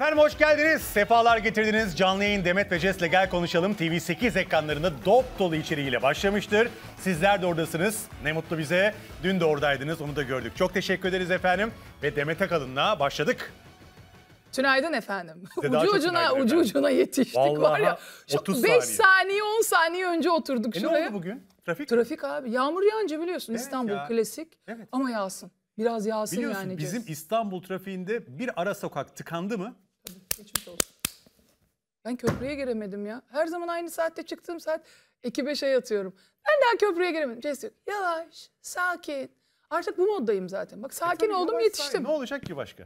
Efendim hoş geldiniz. Sefalar getirdiniz. Canlı yayın Demet ve Ces'le Gel Konuşalım TV8 ekranlarında dop dolu içeriğiyle başlamıştır. Sizler de oradasınız. Ne mutlu bize. Dün de oradaydınız. Onu da gördük. Çok teşekkür ederiz efendim. Ve Demet Akalın'la başladık. Tünaydın efendim. ucu ucuna ucu ucuna yetiştik Vallahi, var ya. 30 5 saniye. 10 saniye önce oturduk e şuraya. Ne oldu bugün? Trafik Trafik mi? abi. Yağmur yağınca biliyorsun evet İstanbul ya. klasik. Evet. Ama yağsın. Biraz yağsın Biliyorsun, yani. Biliyorsun bizim İstanbul trafiğinde bir ara sokak tıkandı mı geçmiş olsun. Ben köprüye giremedim ya. Her zaman aynı saatte çıktığım saat 2 şey yatıyorum. Ben daha köprüye giremedim. Cez şey diyor yavaş, sakin. Artık bu moddayım zaten. Bak e sakin e oldum yetiştim. Sakin. Ne olacak ki başka?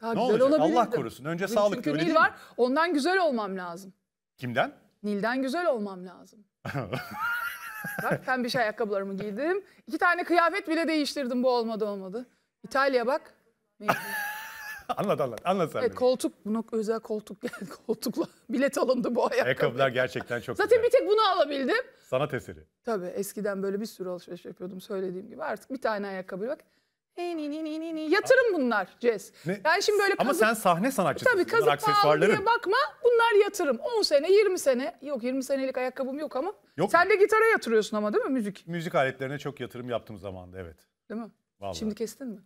Daha ne olacak? Allah korusun. Önce Çünkü sağlık öyle Nil değil var. Ondan güzel olmam lazım. Kimden? Nil'den güzel olmam lazım. bak ben bir şey ayakkabılarımı giydim. İki tane kıyafet bile değiştirdim bu olmadı olmadı. İtalya bak. anlat anlat. Anlat sen. Evet, beni. koltuk, bunu özel koltuk geldi. Koltukla bilet alındı bu ayakkabı. Ayakkabılar gerçekten çok Zaten güzel. bir tek bunu alabildim. Sanat eseri. Tabii eskiden böyle bir sürü alışveriş yapıyordum söylediğim gibi. Artık bir tane ayakkabı bak. Ni, ni, ni, ni, ni. Yatırım bunlar Cez. Ne? Yani şimdi böyle kazık... Ama sen sahne sanatçısın. Tabii kazık pahalı diye bakma bunlar yatırım. 10 sene 20 sene yok 20 senelik ayakkabım yok ama. Yok sen de gitara yatırıyorsun ama değil mi müzik? Müzik aletlerine çok yatırım yaptım zamanda, evet. Değil mi? Vallahi. Şimdi kestin mi?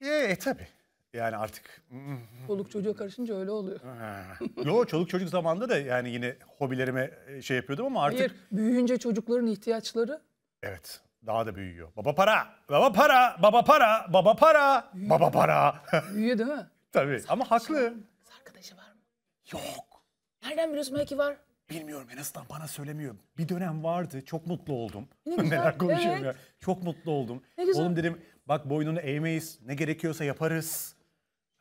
E, e tabii. Yani artık... Çoluk çocuğa karışınca öyle oluyor. Yo çoluk çocuk zamanında da yani yine hobilerime e, şey yapıyordum ama artık... Hayır, büyüyünce çocukların ihtiyaçları... Evet, daha da büyüyor. Baba para, baba para, baba para, baba para, büyüyor. baba para. büyüyor değil mi? Tabii Sarkışı ama haklı. Var Arkadaşı var mı? Yok. Nereden biliyorsun belki var? Bilmiyorum en azından bana söylemiyor. Bir dönem vardı çok mutlu oldum. Ne güzel, Neler konuşuyorum evet. ya. Çok mutlu oldum. Ne güzel. Oğlum dedim bak boynunu eğmeyiz ne gerekiyorsa yaparız.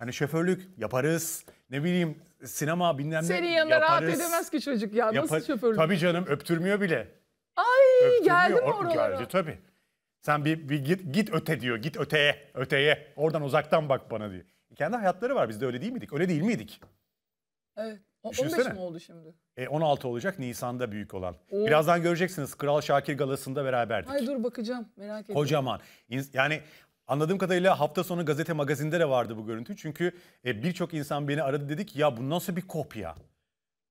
Hani şoförlük yaparız. Ne bileyim sinema bilmem ne Senin yanında rahat edemez ki çocuk ya. Nasıl şoförlük? Tabii canım öptürmüyor bile. Ay öptürmüyor. geldi mi oralara? Geldi tabii. Sen bir, bir git, git öte diyor. Git öteye, öteye. Oradan uzaktan bak bana diyor. E, kendi hayatları var. Biz de öyle değil miydik? Öyle değil miydik? Evet. O- 15 Düşünsene. mi oldu şimdi? E, 16 olacak Nisan'da büyük olan. Oo. Birazdan göreceksiniz Kral Şakir galasında beraberdik. Ay dur bakacağım merak etme. Kocaman. Yani Anladığım kadarıyla hafta sonu gazete magazinde de vardı bu görüntü. Çünkü e, birçok insan beni aradı dedik ya bu nasıl bir kopya?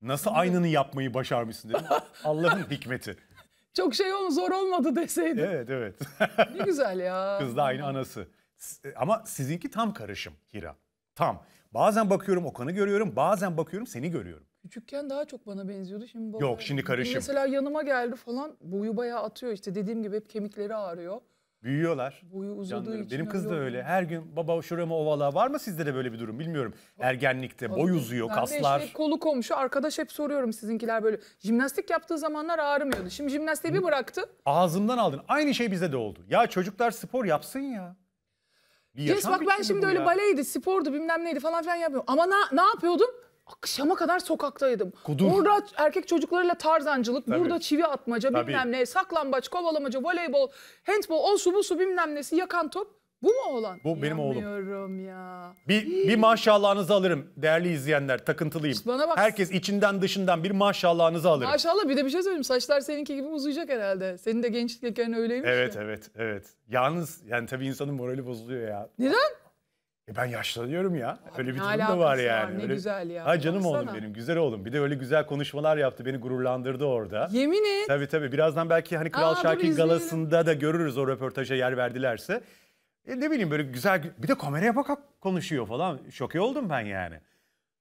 Nasıl aynını yapmayı başarmışsın dedim. Allah'ın hikmeti. Çok şey olma zor olmadı deseydin. Evet evet. ne güzel ya. Kız da aynı anası. E, ama sizinki tam karışım Hira. Tam. Bazen bakıyorum Okan'ı görüyorum, bazen bakıyorum seni görüyorum. Küçükken daha çok bana benziyordu. Şimdi baba, Yok şimdi karışım. Mesela yanıma geldi falan boyu bayağı atıyor işte dediğim gibi hep kemikleri ağrıyor. Büyüyorlar. Boyu uzadığı için Benim kız da öyle. öyle. Her gün baba şurama ovala var mı sizde de böyle bir durum bilmiyorum. Ergenlikte boy uzuyor, Ben şey, kaslar. işte kolu komşu arkadaş hep soruyorum sizinkiler böyle. Jimnastik yaptığı zamanlar ağrımıyordu. Şimdi jimnastiği bir bıraktı. Ağzımdan aldın. Aynı şey bize de oldu. Ya çocuklar spor yapsın ya. Bir Yes bak ben şimdi öyle ya. baleydi, spordu bilmem neydi falan filan yapmıyorum. Ama na- ne yapıyordum? akşama kadar sokaktaydım. Kudur. Orada erkek çocuklarıyla tarzancılık, Tabii. burada çivi atmaca, Tabii. bilmem ne, saklambaç, kovalamaca, voleybol, handbol, o su bu su bilmem nesi, yakan top. Bu mu oğlan? Bu benim oğlum. ya. Bir, bir maşallahınızı alırım değerli izleyenler. Takıntılıyım. İşte bana bak. Herkes içinden dışından bir maşallahınızı alırım. Maşallah bir de bir şey söyleyeyim. Saçlar seninki gibi uzayacak herhalde. Senin de gençlikken öyleymiş Evet ya. evet evet. Yalnız yani tabii insanın morali bozuluyor ya. Neden? E ben yaşlanıyorum ya. Öyle bir durum da var yani. ne öyle... güzel ya. Ha canım Baksana. oğlum benim, güzel oğlum. Bir de öyle güzel konuşmalar yaptı, beni gururlandırdı orada. Yemin et. Tabii tabii. Birazdan belki hani Kral Aa, Şakir galasında da görürüz o röportaja yer verdilerse. E ne bileyim böyle güzel bir de kameraya bakak konuşuyor falan. Şoke oldum ben yani.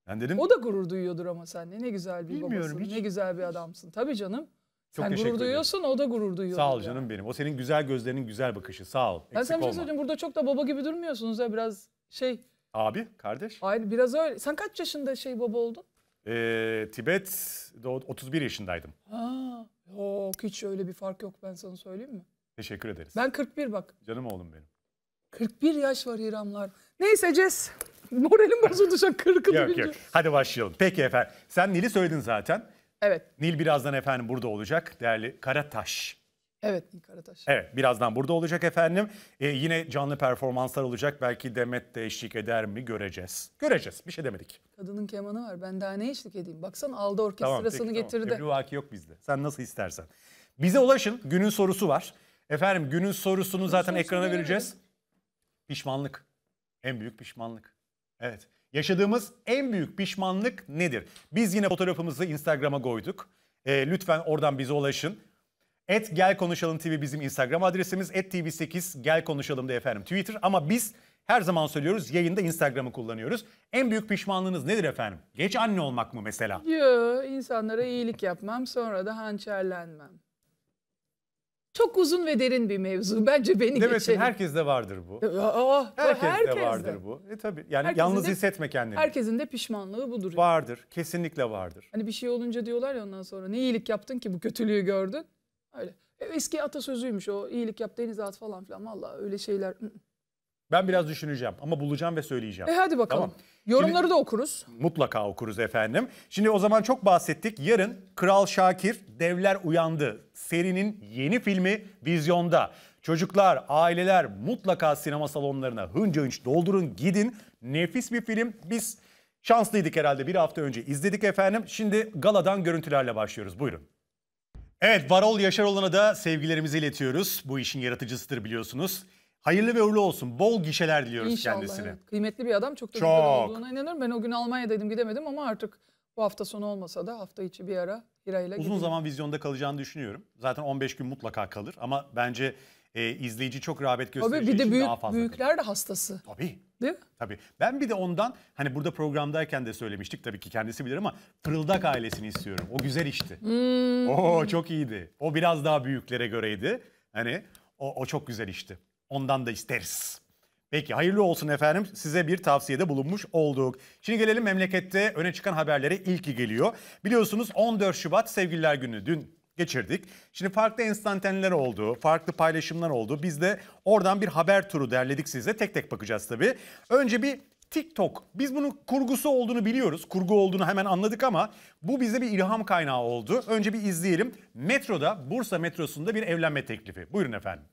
Ben dedim O da gurur duyuyordur ama sen ne, ne güzel bir Bilmiyorum, babasın. Hiç... Ne güzel bir adamsın. Tabii canım. Çok Sen gurur duyuyorsun, ederim. o da gurur duyuyor. Sağ ol canım yani. benim. O senin güzel gözlerinin güzel bakışı. Sağ ol. Ben Eksik sana bir şey söyleyeyim. Burada çok da baba gibi durmuyorsunuz ya biraz şey. Abi, kardeş. Aynı biraz öyle. Sen kaç yaşında şey baba oldun? Ee, Tibet'de 31 yaşındaydım. Ha, o hiç öyle bir fark yok ben sana söyleyeyim mi? Teşekkür ederiz. Ben 41 bak. Canım oğlum benim. 41 yaş var İramlar. Neyse Cez. Moralim bozuldu şu an 40 Yok yok. Hadi başlayalım. Peki efendim. Sen Nil'i söyledin zaten. Evet. Nil birazdan efendim burada olacak. Değerli Karataş Evet Nil Karataş. Evet birazdan burada olacak efendim. Ee, yine canlı performanslar olacak. Belki Demet de eşlik eder mi göreceğiz. Göreceğiz bir şey demedik. Kadının kemanı var ben daha ne eşlik edeyim. Baksan aldı orkestrasını tamam, peki, getirdi. Tamam. Rüvaki yok bizde. Sen nasıl istersen. Bize ulaşın günün sorusu var. Efendim günün sorusunu günün zaten sorusu ekrana vereceğiz. Verelim. Pişmanlık. En büyük pişmanlık. Evet. Yaşadığımız en büyük pişmanlık nedir? Biz yine fotoğrafımızı Instagram'a koyduk. Ee, lütfen oradan bize ulaşın. Et Gel Konuşalım TV bizim Instagram adresimiz. Et TV8 Gel Konuşalım da efendim Twitter. Ama biz her zaman söylüyoruz yayında Instagram'ı kullanıyoruz. En büyük pişmanlığınız nedir efendim? Geç anne olmak mı mesela? Yo, insanlara iyilik yapmam sonra da hançerlenmem. Çok uzun ve derin bir mevzu. Bence beni Demesin, geçelim. herkeste vardır bu. Aa, herkeste oh, oh, oh, herkes vardır de. bu. E tabii yani herkesin yalnız de, hissetme kendini. Herkesin de pişmanlığı budur. Yani. Vardır. Kesinlikle vardır. Hani bir şey olunca diyorlar ya ondan sonra ne iyilik yaptın ki bu kötülüğü gördün. Öyle. E, eski atasözüymüş o iyilik yap denize at falan filan. Valla öyle şeyler. Ben biraz düşüneceğim ama bulacağım ve söyleyeceğim. E hadi bakalım. Tamam. Yorumları Şimdi, da okuruz. Mutlaka okuruz efendim. Şimdi o zaman çok bahsettik. Yarın Kral Şakir Devler Uyandı serinin yeni filmi vizyonda. Çocuklar, aileler mutlaka sinema salonlarına hınca hınç doldurun gidin. Nefis bir film. Biz şanslıydık herhalde bir hafta önce izledik efendim. Şimdi galadan görüntülerle başlıyoruz. Buyurun. Evet Varol olana da sevgilerimizi iletiyoruz. Bu işin yaratıcısıdır biliyorsunuz. Hayırlı ve uğurlu olsun. Bol gişeler diliyoruz İnşallah, kendisine. Evet. Kıymetli bir adam. Çok da güzel olduğuna inanıyorum. Ben o gün Almanya'daydım gidemedim ama artık bu hafta sonu olmasa da hafta içi bir ara ile. Uzun zaman vizyonda kalacağını düşünüyorum. Zaten 15 gün mutlaka kalır ama bence e, izleyici çok rağbet göstereceği Tabii bir de büyük, daha fazla büyükler de hastası. Tabii. Değil mi? Tabii. Ben bir de ondan hani burada programdayken de söylemiştik tabii ki kendisi bilir ama Pırıldak ailesini istiyorum. O güzel işti. Hmm. Oo çok iyiydi. O biraz daha büyüklere göreydi. Hani o, o çok güzel işti. Ondan da isteriz. Peki hayırlı olsun efendim. Size bir tavsiyede bulunmuş olduk. Şimdi gelelim memlekette öne çıkan haberlere ilki geliyor. Biliyorsunuz 14 Şubat Sevgililer Günü. Dün geçirdik. Şimdi farklı enstantaneler oldu, farklı paylaşımlar oldu. Biz de oradan bir haber turu derledik size. Tek tek bakacağız tabii. Önce bir TikTok. Biz bunun kurgusu olduğunu biliyoruz. Kurgu olduğunu hemen anladık ama bu bize bir ilham kaynağı oldu. Önce bir izleyelim. Metroda, Bursa metrosunda bir evlenme teklifi. Buyurun efendim.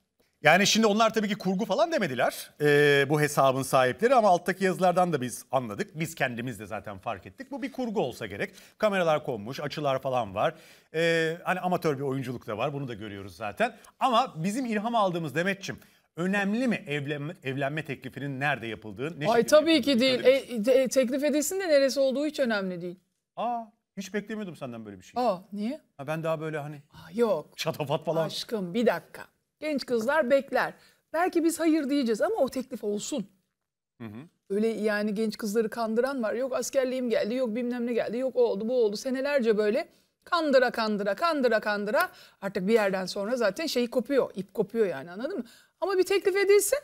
Yani şimdi onlar tabii ki kurgu falan demediler ee, bu hesabın sahipleri ama alttaki yazılardan da biz anladık. Biz kendimiz de zaten fark ettik. Bu bir kurgu olsa gerek. Kameralar konmuş, açılar falan var. Ee, hani amatör bir oyunculuk da var bunu da görüyoruz zaten. Ama bizim ilham aldığımız Demetçim önemli mi evlenme, evlenme teklifinin nerede yapıldığı? Ne Ay tabii ki değil. E, e, teklif edilsin de neresi olduğu hiç önemli değil. Aa hiç beklemiyordum senden böyle bir şey. Aa niye? Ha, ben daha böyle hani Aa, yok. şatafat falan. Aşkım bir dakika. Genç kızlar bekler. Belki biz hayır diyeceğiz ama o teklif olsun. Hı hı. Öyle yani genç kızları kandıran var. Yok askerliğim geldi, yok bilmem ne geldi, yok o oldu, bu oldu. Senelerce böyle kandıra kandıra kandıra kandıra artık bir yerden sonra zaten şeyi kopuyor, ip kopuyor yani anladın mı? Ama bir teklif edilsin.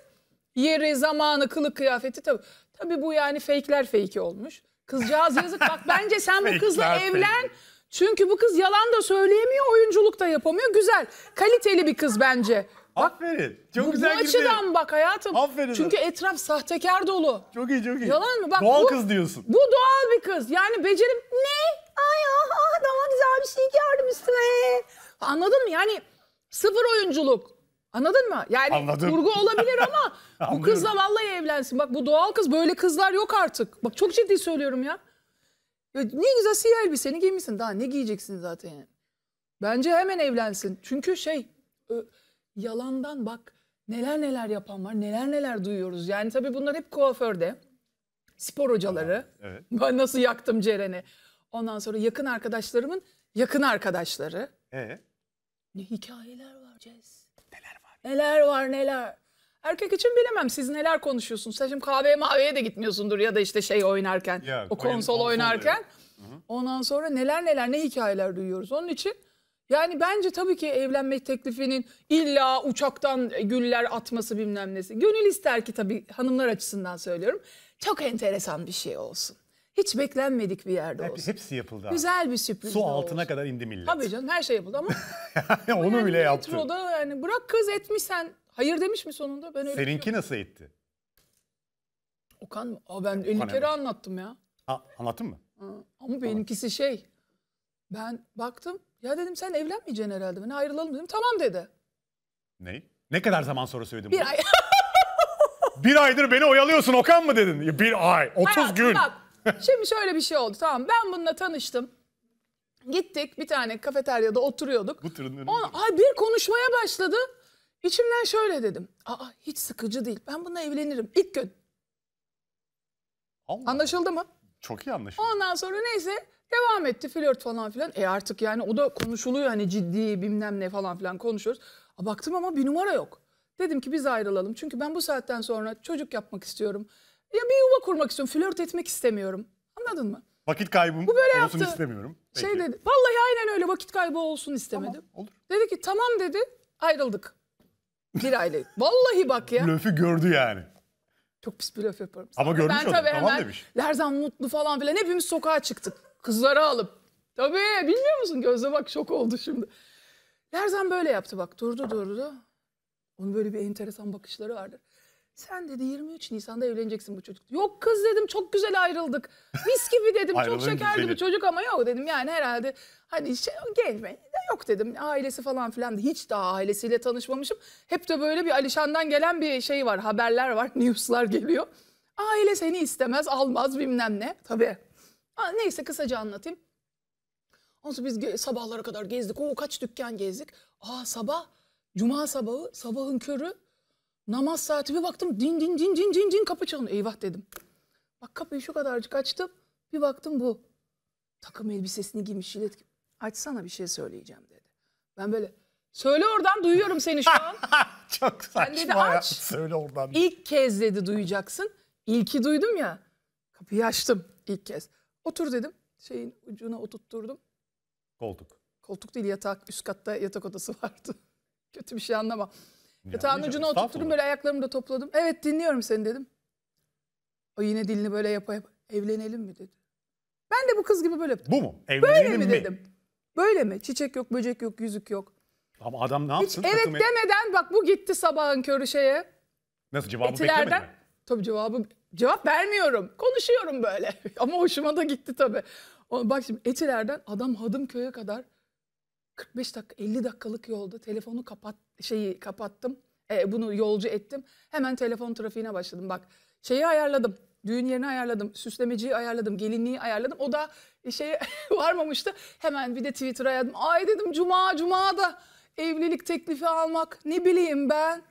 Yeri, zamanı, kılık kıyafeti tabii. Tabii bu yani fake'ler fake olmuş. Kızcağız yazık bak bence sen bu kızla evlen. Fake. Çünkü bu kız yalan da söyleyemiyor, oyunculuk da yapamıyor. Güzel, kaliteli bir kız bence. Bak, Aferin. Çok bu, güzel bu girdi. açıdan bak hayatım. Aferin. Çünkü etraf sahtekar dolu. Çok iyi çok iyi. Yalan mı? Bak, doğal bu, kız diyorsun. Bu doğal bir kız. Yani becerim ne? Ay aha ah, daha güzel bir şey yardım üstüme. Anladın mı? Yani sıfır oyunculuk. Anladın mı? Yani Anladım. kurgu olabilir ama bu kızla vallahi evlensin. Bak bu doğal kız böyle kızlar yok artık. Bak çok ciddi söylüyorum ya. Ya ne güzel siyah elbiseni giymişsin. Daha ne giyeceksin zaten yani. Bence hemen evlensin. Çünkü şey yalandan bak neler neler yapan var. Neler neler duyuyoruz. Yani tabii bunlar hep kuaförde. Spor hocaları. Tamam, evet. Ben nasıl yaktım Ceren'i. Ondan sonra yakın arkadaşlarımın yakın arkadaşları. Ee? Ne hikayeler var Cez. Neler var? Neler var neler. Erkek için bilemem siz neler konuşuyorsunuz. Sen şimdi kahveye maviye de gitmiyorsundur ya da işte şey oynarken Ya, o konsol, konsol oynarken. evet. Ondan sonra neler neler ne hikayeler duyuyoruz. Onun için yani bence tabii ki evlenme teklifinin illa uçaktan güller atması bilmem nesi. Gönül ister ki tabii hanımlar açısından söylüyorum. Çok enteresan bir şey olsun. Hiç beklenmedik bir yerde olsun. hepsi yapıldı. Güzel bir sürpriz de Su altına olsun. kadar indi millet. Tabii canım her şey yapıldı ama Onu yani bile yaptı. Metroda yani bırak kız etmişsen Hayır demiş mi sonunda? Ben öyle Seninki nasıl etti? Okan mı? Aa, ben 50 kere evet. anlattım ya. Ha, anlattın mı? Ha, ama benimkisi şey. Ben baktım. Ya dedim sen evlenmeyeceksin herhalde. Ben ayrılalım dedim. Tamam dedi. Ne? Ne kadar zaman sonra söyledim Bir bunu? ay. bir aydır beni oyalıyorsun Okan mı dedin? Bir ay, 30 Hayatım, gün. Bak, şimdi şöyle bir şey oldu. Tamam ben bununla tanıştım. Gittik bir tane kafeteryada oturuyorduk. Bu türünün. ay bir konuşmaya başladı. İçimden şöyle dedim. Aa hiç sıkıcı değil. Ben buna evlenirim ilk gün. Allah. Anlaşıldı mı? Çok iyi anlaşıldı. Ondan sonra neyse devam etti flört falan filan. E artık yani o da konuşuluyor hani ciddi bilmem ne falan filan konuşuyoruz. A, baktım ama bir numara yok. Dedim ki biz ayrılalım. Çünkü ben bu saatten sonra çocuk yapmak istiyorum. Ya bir yuva kurmak istiyorum. Flört etmek istemiyorum. Anladın mı? Vakit kaybım bu böyle olsun yaptı. istemiyorum. Şey Peki. Şey dedi. Vallahi aynen öyle vakit kaybı olsun istemedim. Tamam, olur. Dedi ki tamam dedi. Ayrıldık. Bir aile. Vallahi bak ya. Blöfü gördü yani. Çok pis bir laf yaparım. Ama görmüş ben tabii tamam hemen, demiş. Lerzan mutlu falan filan hepimiz sokağa çıktık. Kızları alıp. Tabii bilmiyor musun Gözle bak şok oldu şimdi. Lerzan böyle yaptı bak durdu durdu. Onun böyle bir enteresan bakışları vardır. Sen dedi 23 Nisan'da evleneceksin bu çocuk. Yok kız dedim çok güzel ayrıldık. Mis gibi dedim çok şekerli güzeli. bir çocuk ama yok dedim yani herhalde. Hani şey, gelme yok dedim. Ailesi falan filan hiç daha ailesiyle tanışmamışım. Hep de böyle bir Alişan'dan gelen bir şey var. Haberler var, newslar geliyor. Aile seni istemez, almaz bilmem ne. Tabii. Aa, neyse kısaca anlatayım. Ondan biz sabahlara kadar gezdik. O kaç dükkan gezdik. Aa sabah, cuma sabahı, sabahın körü namaz saati bir baktım din din din din din din kapı çalınıyor. Eyvah dedim. Bak kapıyı şu kadarcık açtım. Bir baktım bu. Takım elbisesini giymiş jilet açsana bir şey söyleyeceğim dedi. Ben böyle söyle oradan duyuyorum seni şu an. Çok saçma dedi, ya. Aç. Söyle oradan. İlk kez dedi duyacaksın. İlki duydum ya. Kapıyı açtım ilk kez. Otur dedim. Şeyin ucuna oturtturdum. Koltuk. Koltuk değil yatak. Üst katta yatak odası vardı. Kötü bir şey anlama. Yatağın ucuna oturttum böyle ayaklarımı da topladım. Evet dinliyorum seni dedim. O yine dilini böyle yapa yapa evlenelim mi dedi. Ben de bu kız gibi böyle Bu mu? Evlenelim böyle mi, mi? dedim. Böyle mi? Çiçek yok, böcek yok, yüzük yok. Ama adam ne Hiç yapsın? evet Takım- demeden bak bu gitti sabahın körü şeye. Nasıl cevabı beklemedi Etilerden. mi? Tabii cevabı cevap vermiyorum. Konuşuyorum böyle. Ama hoşuma da gitti tabii. Bak şimdi Etiler'den adam Hadımköy'e kadar 45 dakika 50 dakikalık yolda telefonu kapat şeyi kapattım. E, bunu yolcu ettim. Hemen telefon trafiğine başladım. Bak şeyi ayarladım. Düğün yerini ayarladım. Süslemeciyi ayarladım. Gelinliği ayarladım. O da şeye varmamıştı. Hemen bir de Twitter'a yazdım. Ay dedim cuma cuma da evlilik teklifi almak ne bileyim ben.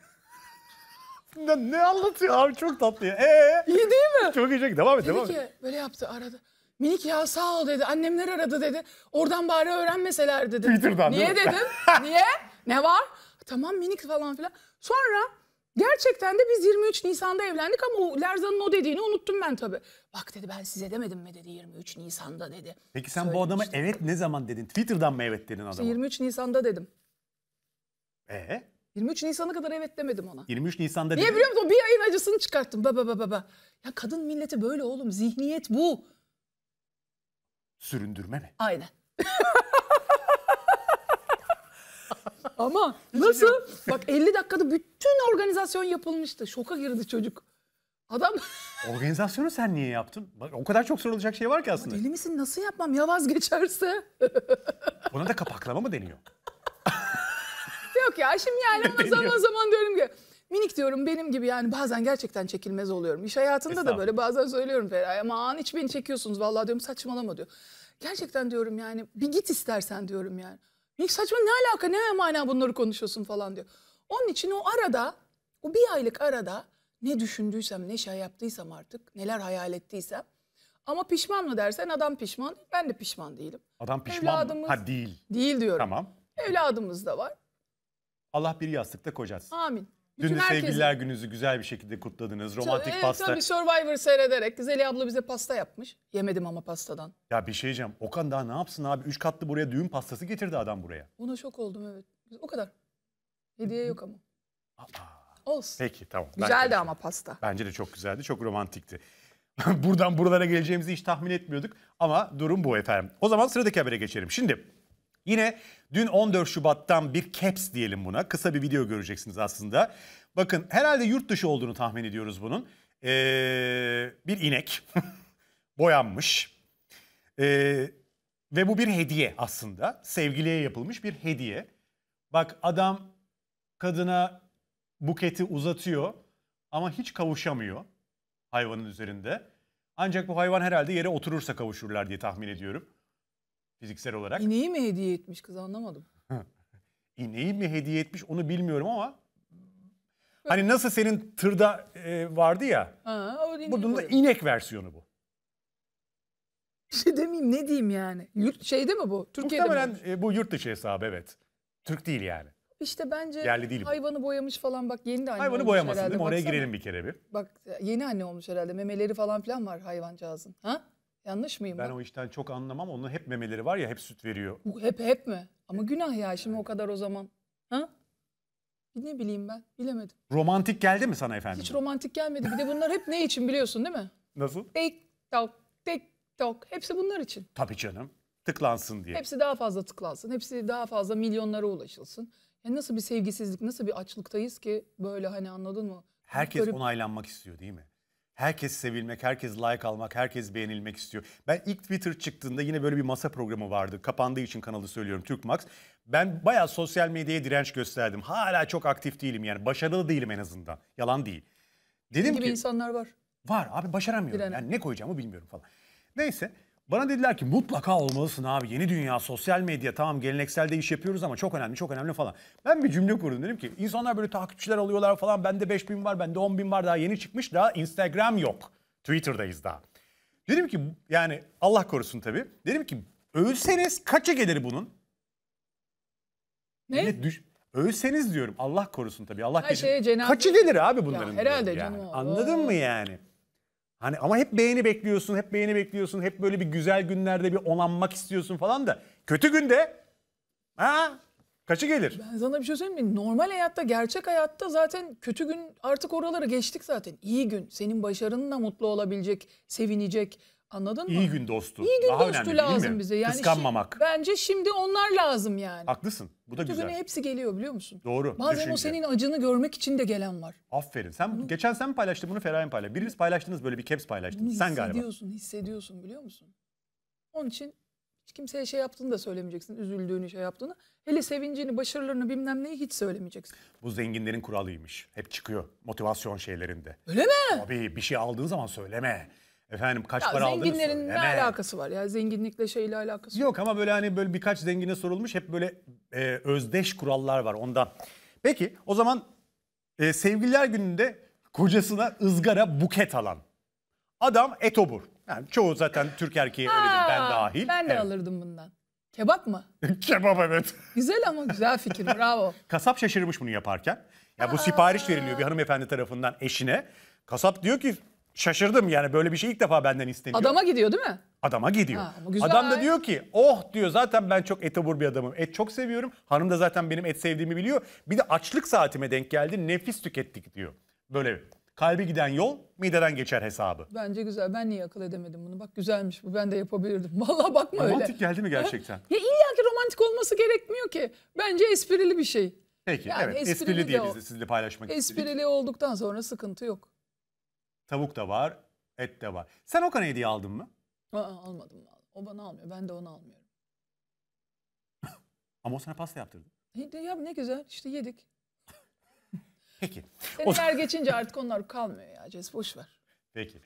ne, ne anlatıyor abi çok tatlı. ya. Ee? İyi değil mi? Çok iyi. çok- Devam et devam Dedi ki böyle yaptı aradı. Minik ya sağ ol dedi. Annemler aradı dedi. Oradan bari öğrenmeseler dedi. Twitter'dan, Niye değil mi? dedim? Niye? Ne var? Tamam minik falan filan. Sonra Gerçekten de biz 23 Nisan'da evlendik ama o Lerzan'ın o dediğini unuttum ben tabii. Bak dedi ben size demedim mi dedi 23 Nisan'da dedi. Peki sen bu adama evet ne zaman dedin? Twitter'dan mı evet dedin İşte 23 Nisan'da dedim. Ee? 23 Nisan'a kadar evet demedim ona. 23 Nisan'da Niye dedin. biliyor musun? Bir ayın acısını çıkarttım. Ba ba ba ba ba. Ya kadın milleti böyle oğlum. Zihniyet bu. Süründürme mi? Aynen. Ama nasıl? Bak 50 dakikada bütün organizasyon yapılmıştı. Şoka girdi çocuk. Adam... Organizasyonu sen niye yaptın? Bak o kadar çok sorulacak şey var ki aslında. deli misin nasıl yapmam ya vazgeçerse? Buna da kapaklama mı deniyor? Yok ya şimdi yani ona zaman zaman diyorum ki minik diyorum benim gibi yani bazen gerçekten çekilmez oluyorum. İş hayatında da böyle bazen söylüyorum Feraye aman hiç beni çekiyorsunuz vallahi diyorum saçmalama diyor. Gerçekten diyorum yani bir git istersen diyorum yani. Ne saçma ne alaka ne mana bunları konuşuyorsun falan diyor. Onun için o arada o bir aylık arada ne düşündüysem ne şey yaptıysam artık neler hayal ettiysem ama pişman mı dersen adam pişman ben de pişman değilim. Adam pişman Evladımız, mı? Ha değil. Değil diyorum. Tamam. Evladımız da var. Allah bir yastıkta kocasın. Amin. Dün de sevgililer gününüzü güzel bir şekilde kutladınız. Romantik evet, pasta. Tabii Survivor seyrederek. Güzeli abla bize pasta yapmış. Yemedim ama pastadan. Ya bir şey diyeceğim. Okan daha ne yapsın abi? Üç katlı buraya düğün pastası getirdi adam buraya. Ona şok oldum evet. O kadar. Hediye yok ama. Aa, Olsun. Peki tamam. Güzeldi ama pasta. Bence de çok güzeldi. Çok romantikti. Buradan buralara geleceğimizi hiç tahmin etmiyorduk. Ama durum bu efendim. O zaman sıradaki habere geçelim. Şimdi Yine dün 14 Şubat'tan bir caps diyelim buna. Kısa bir video göreceksiniz aslında. Bakın herhalde yurt dışı olduğunu tahmin ediyoruz bunun. Ee, bir inek boyanmış. Ee, ve bu bir hediye aslında. Sevgiliye yapılmış bir hediye. Bak adam kadına buketi uzatıyor ama hiç kavuşamıyor hayvanın üzerinde. Ancak bu hayvan herhalde yere oturursa kavuşurlar diye tahmin ediyorum fiziksel olarak. İneği mi hediye etmiş kız anlamadım. İneği mi hediye etmiş onu bilmiyorum ama hani nasıl senin tırda e, vardı ya. Ha, bunun da inek versiyonu bu. Bir şey demeyeyim ne diyeyim yani. Yurt, şeyde mi bu? Türkiye'de Muhtemelen mi? Muhtemelen e, bu yurt dışı hesabı evet. Türk değil yani. İşte bence Yerli değil bu. hayvanı boyamış falan bak yeni de anne Hayvanı olmuş boyamasın herhalde. değil mi? Oraya Baksana. girelim bir kere bir. Bak yeni anne olmuş herhalde. Memeleri falan filan var hayvancağızın. Ha? Yanlış mıyım? Ben bak? o işten çok anlamam. Onun hep memeleri var ya hep süt veriyor. Bu Hep hep mi? Ama günah ya şimdi o kadar o zaman. Ha? Ne bileyim ben bilemedim. Romantik geldi mi sana efendim? Hiç romantik gelmedi. Bir de bunlar hep ne için biliyorsun değil mi? Nasıl? TikTok, TikTok. Hepsi bunlar için. Tabii canım. Tıklansın diye. Hepsi daha fazla tıklansın. Hepsi daha fazla milyonlara ulaşılsın. Yani nasıl bir sevgisizlik, nasıl bir açlıktayız ki böyle hani anladın mı? Herkes Garip. onaylanmak istiyor değil mi? Herkes sevilmek, herkes like almak, herkes beğenilmek istiyor. Ben ilk Twitter çıktığında yine böyle bir masa programı vardı. Kapandığı için kanalı söylüyorum Türk Max. Ben bayağı sosyal medyaya direnç gösterdim. Hala çok aktif değilim yani. Başarılı değilim en azından. Yalan değil. Dedim gibi ki, insanlar var. Var abi başaramıyorum. Direnen. Yani ne koyacağımı bilmiyorum falan. Neyse. Bana dediler ki mutlaka olmalısın abi. Yeni dünya, sosyal medya tamam gelenekselde iş yapıyoruz ama çok önemli, çok önemli falan. Ben bir cümle kurdum. Dedim ki insanlar böyle takipçiler alıyorlar falan. Bende 5 bin var, bende 10 bin var. Daha yeni çıkmış. Daha Instagram yok. Twitter'dayız daha. Dedim ki yani Allah korusun tabi Dedim ki ölseniz kaça gelir bunun? Ne? Millet düş- ölseniz diyorum Allah korusun tabi Allah Her şeye cenab- Kaçı gelir abi bunların? Ya, herhalde diyorum canım Anladın mı yani? Hani ama hep beğeni bekliyorsun, hep beğeni bekliyorsun, hep böyle bir güzel günlerde bir onanmak istiyorsun falan da. Kötü günde ha kaçı gelir? Ben sana bir şey söyleyeyim mi? Normal hayatta, gerçek hayatta zaten kötü gün artık oraları geçtik zaten. İyi gün, senin başarınla mutlu olabilecek, sevinecek, Anladın mı? İyi gün dostu. İyi gün Daha dostu önemli, lazım bize. Yani Kıskanmamak. Şi, bence şimdi onlar lazım yani. Haklısın. Bu da Çünkü güzel. Hani hepsi geliyor biliyor musun? Doğru. Bazen düşünce. o senin acını görmek için de gelen var. Aferin. Sen bunu, geçen sen mi paylaştın bunu Feraye paylaştı. Biriniz paylaştınız böyle bir caps paylaştınız. Sen galiba. Hissediyorsun, hissediyorsun biliyor musun? Onun için hiç kimseye şey yaptığını da söylemeyeceksin. Üzüldüğünü şey yaptığını. Hele sevincini, başarılarını bilmem neyi hiç söylemeyeceksin. Bu zenginlerin kuralıymış. Hep çıkıyor motivasyon şeylerinde. Öyle mi? Abi bir şey aldığın zaman söyleme Efendim kaç ya para aldınız? Zenginlerin ne alakası var ya? Zenginlikle şeyle alakası Yok var. ama böyle hani böyle birkaç zengine sorulmuş hep böyle e, özdeş kurallar var ondan. Peki o zaman e, sevgililer gününde kocasına ızgara buket alan adam etobur. Yani çoğu zaten Türk erkeği ha, öyledir ben dahil. Ben de evet. alırdım bundan. Kebap mı? Kebap evet. Güzel ama güzel fikir bravo. Kasap şaşırmış bunu yaparken. Ya yani bu sipariş veriliyor bir hanımefendi tarafından eşine. Kasap diyor ki şaşırdım yani böyle bir şey ilk defa benden isteniyor. Adama gidiyor değil mi? Adama gidiyor. Ha, Adam da diyor ki oh diyor zaten ben çok etobur bir adamım. Et çok seviyorum. Hanım da zaten benim et sevdiğimi biliyor. Bir de açlık saatime denk geldi. Nefis tükettik diyor. Böyle kalbi giden yol mideden geçer hesabı. Bence güzel. Ben niye akıl edemedim bunu? Bak güzelmiş bu. Ben de yapabilirdim. Vallahi bakma romantik öyle. Romantik geldi mi gerçekten? Ya illa ki romantik olması gerekmiyor ki. Bence esprili bir şey. Peki yani evet esprili, esprili diye biz de sizinle paylaşmak esprili istedik. Esprili olduktan sonra sıkıntı yok. Tavuk da var, et de var. Sen Okan'a hediye aldın mı? Aa, almadım. O bana almıyor. Ben de onu almıyorum. Ama o sana pasta yaptırdı. E, ya ne güzel. işte yedik. Peki. Seneler geçince artık onlar kalmıyor ya. Cez boş ver. Peki.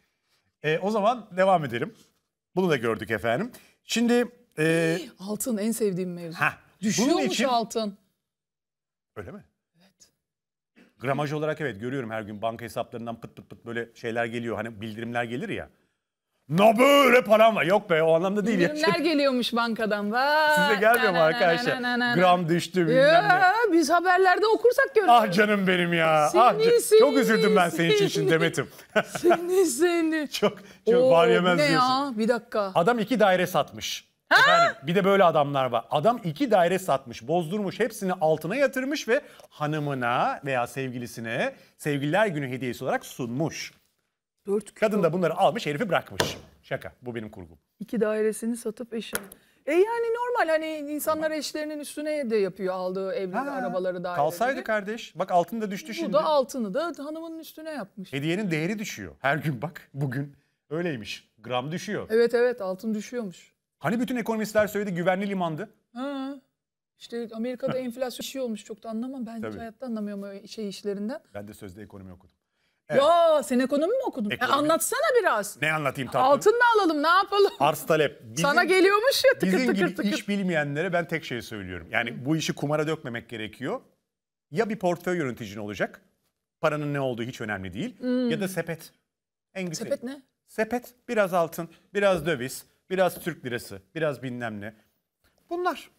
E, o zaman devam edelim. Bunu da gördük efendim. Şimdi... E... Altın en sevdiğim mevzu. Heh, Düşüyormuş için... altın. Öyle mi? Gramaj olarak evet görüyorum her gün banka hesaplarından pıt pıt pıt böyle şeyler geliyor. Hani bildirimler gelir ya. Ne böyle param var. Yok be o anlamda değil. Bildirimler geliyormuş bankadan. Vay. Size gelmiyor mu arkadaşlar? Gram düştü bilmem ne. Biz haberlerde okursak görürüz. Ah canım benim ya. Seni, ah, seni, çok üzüldüm ben senin için şimdi Demet'im. seni seni. çok çok Oo, var yemez ne diyorsun. ya bir dakika. Adam iki daire satmış. Efendim, bir de böyle adamlar var. Adam iki daire satmış, bozdurmuş, hepsini altına yatırmış ve hanımına veya sevgilisine sevgililer günü hediyesi olarak sunmuş. Dört Kadın da bunları almış, herifi bırakmış. Şaka, bu benim kurgum. İki dairesini satıp eşini. E yani normal hani insanlar eşlerinin üstüne de yapıyor aldığı evleri, arabaları daire. Kalsaydı kardeş. Bak altın da düştü Bu şimdi. da altını da hanımının üstüne yapmış. Hediyenin değeri düşüyor. Her gün bak, bugün öyleymiş. Gram düşüyor. Evet evet altın düşüyormuş. Hani bütün ekonomistler söyledi güvenli limandı? Ha. İşte Amerika'da enflasyon şey olmuş çok da anlamam. Ben Tabii. hiç hayatta anlamıyorum o şey işlerinden. Ben de sözde ekonomi okudum. Evet. Ya sen ekonomi mi okudun? Ekonomi. E, anlatsana biraz. Ne anlatayım tatlım? Altın mı alalım ne yapalım? Arz talep. Bizim, Sana geliyormuş ya tıkır bizim tıkır gibi iş bilmeyenlere ben tek şey söylüyorum. Yani bu işi kumara dökmemek gerekiyor. Ya bir portföy yöneticin olacak. Paranın ne olduğu hiç önemli değil. Hmm. Ya da sepet. En güzel. Sepet ne? Sepet. Biraz altın, biraz döviz, biraz Türk lirası, biraz bilmem ne. Bunlar.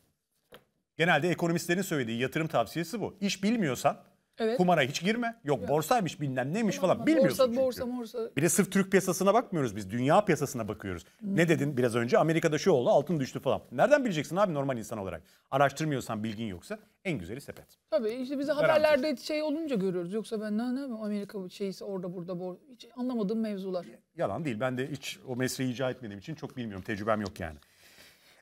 Genelde ekonomistlerin söylediği yatırım tavsiyesi bu. İş bilmiyorsan Evet. Kumara hiç girme. Yok evet. borsaymış bilmem neymiş tamam, falan bilmiyorsun borsa, çünkü. Borsa, borsa. Bir de sırf Türk piyasasına bakmıyoruz biz. Dünya piyasasına bakıyoruz. Hmm. Ne dedin biraz önce? Amerika'da şu oldu altın düştü falan. Nereden bileceksin abi normal insan olarak? Araştırmıyorsan bilgin yoksa en güzeli sepet. Tabii işte bize haberlerde Garanti. şey olunca görüyoruz. Yoksa ben ne ne Amerika şeysi orada burada bor hiç anlamadığım mevzular. Yalan değil. Ben de hiç o mesleği icra etmediğim için çok bilmiyorum. Tecrübem yok yani.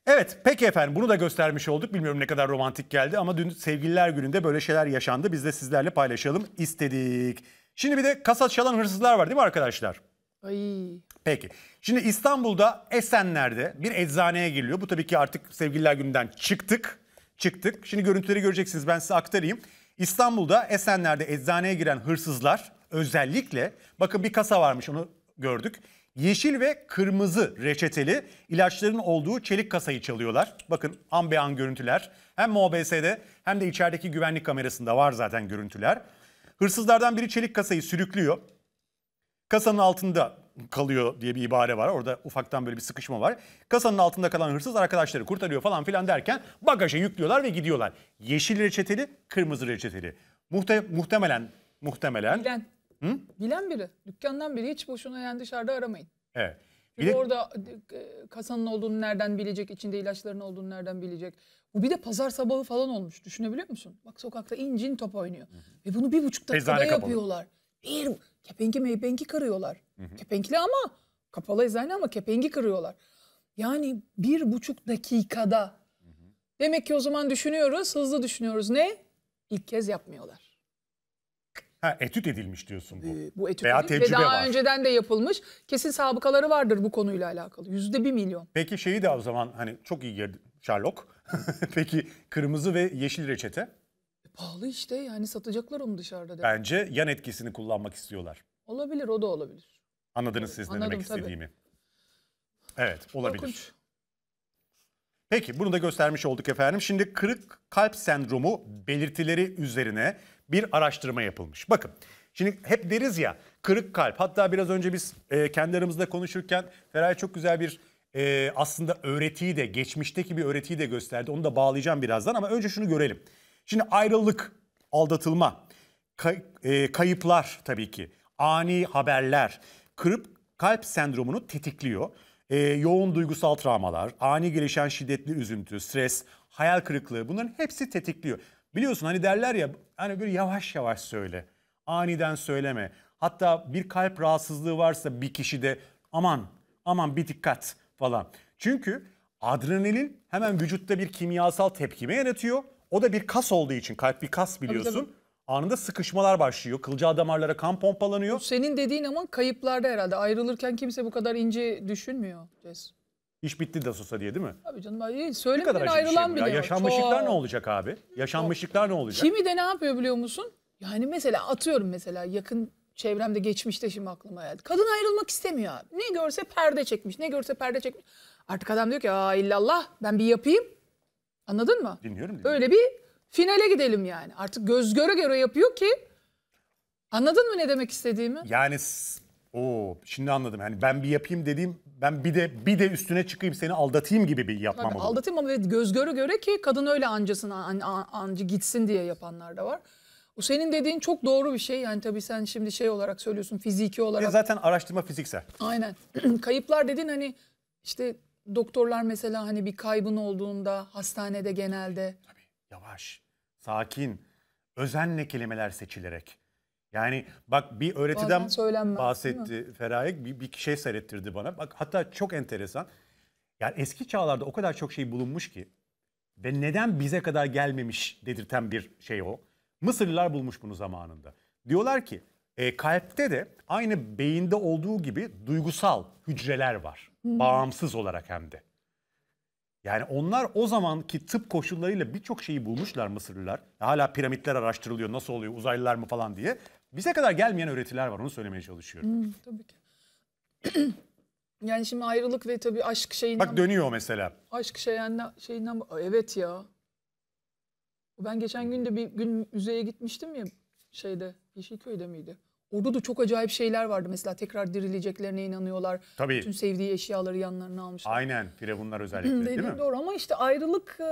Evet peki efendim bunu da göstermiş olduk. Bilmiyorum ne kadar romantik geldi ama dün sevgililer gününde böyle şeyler yaşandı. Biz de sizlerle paylaşalım istedik. Şimdi bir de kasa çalan hırsızlar var değil mi arkadaşlar? Ay. Peki. Şimdi İstanbul'da Esenler'de bir eczaneye giriliyor. Bu tabii ki artık sevgililer gününden çıktık. Çıktık. Şimdi görüntüleri göreceksiniz ben size aktarayım. İstanbul'da Esenler'de eczaneye giren hırsızlar özellikle bakın bir kasa varmış onu gördük yeşil ve kırmızı reçeteli ilaçların olduğu çelik kasayı çalıyorlar. Bakın an be an görüntüler. Hem MOBS'de hem de içerideki güvenlik kamerasında var zaten görüntüler. Hırsızlardan biri çelik kasayı sürüklüyor. Kasanın altında kalıyor diye bir ibare var. Orada ufaktan böyle bir sıkışma var. Kasanın altında kalan hırsız arkadaşları kurtarıyor falan filan derken bagaja yüklüyorlar ve gidiyorlar. Yeşil reçeteli, kırmızı reçeteli. Muhte muhtemelen muhtemelen Bilen. Hı? Bilen biri. Dükkandan biri. Hiç boşuna yani dışarıda aramayın. Evet. Çünkü de... orada e, e, kasanın olduğunu nereden bilecek, içinde ilaçların olduğunu nereden bilecek. Bu bir de pazar sabahı falan olmuş. Düşünebiliyor musun? Bak sokakta incin top oynuyor. Hı-hı. Ve bunu bir buçuk dakikada Eczane yapıyorlar. Bir, kepenki meypenki kırıyorlar. Hı-hı. Kepenkli ama kapalı eczane ama kepengi kırıyorlar. Yani bir buçuk dakikada. Hı-hı. Demek ki o zaman düşünüyoruz, hızlı düşünüyoruz. Ne? İlk kez yapmıyorlar. Ha etüt edilmiş diyorsun bu. Ee, bu etüt Veya tecrübe ve daha var. önceden de yapılmış. Kesin sabıkaları vardır bu konuyla alakalı. Yüzde bir milyon. Peki şeyi de o zaman hani çok iyi girdi Sherlock. Peki kırmızı ve yeşil reçete? E, pahalı işte yani satacaklar onu dışarıda. Demek. Bence yan etkisini kullanmak istiyorlar. Olabilir o da olabilir. Anladınız evet, siz ne demek istediğimi. Tabii. Evet olabilir. Korkunç. Peki bunu da göstermiş olduk efendim. Şimdi kırık kalp sendromu belirtileri üzerine bir araştırma yapılmış. Bakın şimdi hep deriz ya kırık kalp hatta biraz önce biz e, kendi aramızda konuşurken Feray çok güzel bir e, aslında öğretiyi de geçmişteki bir öğretiyi de gösterdi. Onu da bağlayacağım birazdan ama önce şunu görelim. Şimdi ayrılık, aldatılma, kay, e, kayıplar tabii ki, ani haberler, kırık kalp sendromunu tetikliyor. E, yoğun duygusal travmalar, ani gelişen şiddetli üzüntü, stres, hayal kırıklığı bunların hepsi tetikliyor. Biliyorsun hani derler ya hani böyle yavaş yavaş söyle. Aniden söyleme. Hatta bir kalp rahatsızlığı varsa bir kişi de aman aman bir dikkat falan. Çünkü adrenalin hemen vücutta bir kimyasal tepkime yaratıyor. O da bir kas olduğu için kalp bir kas biliyorsun. Tabii, tabii. Anında sıkışmalar başlıyor. Kılcal damarlara kan pompalanıyor. Bu senin dediğin ama kayıplarda herhalde. Ayrılırken kimse bu kadar ince düşünmüyor. Cez. İş bitti Dasos'a diye değil mi? Tabii canım. Ay, Ne kadar Söylemeden acı bir şey ayrılan ya. yok. Yaşanmışlıklar Çok. ne olacak abi? Yaşanmışlıklar ne olacak? Kimi de ne yapıyor biliyor musun? Yani mesela atıyorum mesela yakın çevremde geçmişte şimdi aklıma geldi. Kadın ayrılmak istemiyor abi. Ne görse perde çekmiş, ne görse perde çekmiş. Artık adam diyor ki aa illallah ben bir yapayım. Anladın mı? Dinliyorum. dinliyorum. Öyle bir finale gidelim yani. Artık göz göre göre yapıyor ki. Anladın mı ne demek istediğimi? Yani o şimdi anladım. Yani ben bir yapayım dediğim ben bir de bir de üstüne çıkayım seni aldatayım gibi bir yapmam olur. Aldatayım ama göz göre göre ki kadın öyle ancasın an, an, ancı gitsin diye yapanlar da var. O senin dediğin çok doğru bir şey. Yani tabii sen şimdi şey olarak söylüyorsun fiziki olarak. Ya zaten araştırma fiziksel. Aynen. Kayıplar dedin hani işte doktorlar mesela hani bir kaybın olduğunda hastanede genelde. Tabii yavaş, sakin, özenle kelimeler seçilerek yani bak bir öğretiden bahsetti Feraye. Bir, bir şey seyrettirdi bana. Bak hatta çok enteresan. Yani eski çağlarda o kadar çok şey bulunmuş ki ve neden bize kadar gelmemiş dedirten bir şey o. Mısırlılar bulmuş bunu zamanında. Diyorlar ki e, kalpte de aynı beyinde olduğu gibi duygusal hücreler var. Hmm. Bağımsız olarak hem de. Yani onlar o zamanki tıp koşullarıyla birçok şeyi bulmuşlar Mısırlılar. Hala piramitler araştırılıyor nasıl oluyor uzaylılar mı falan diye. Bize kadar gelmeyen öğretiler var onu söylemeye çalışıyorum. Hmm, tabii ki. yani şimdi ayrılık ve tabii aşk şeyinden... Bak dönüyor mesela. Aşk şeyinden... şeyinden evet ya. Ben geçen gün de bir gün müzeye gitmiştim ya şeyde Yeşilköy'de miydi? Orada da çok acayip şeyler vardı. Mesela tekrar dirileceklerine inanıyorlar. Tabii. Tüm sevdiği eşyaları yanlarına almışlar. Aynen. Firavunlar özellikle değil mi? Doğru ama işte ayrılık e,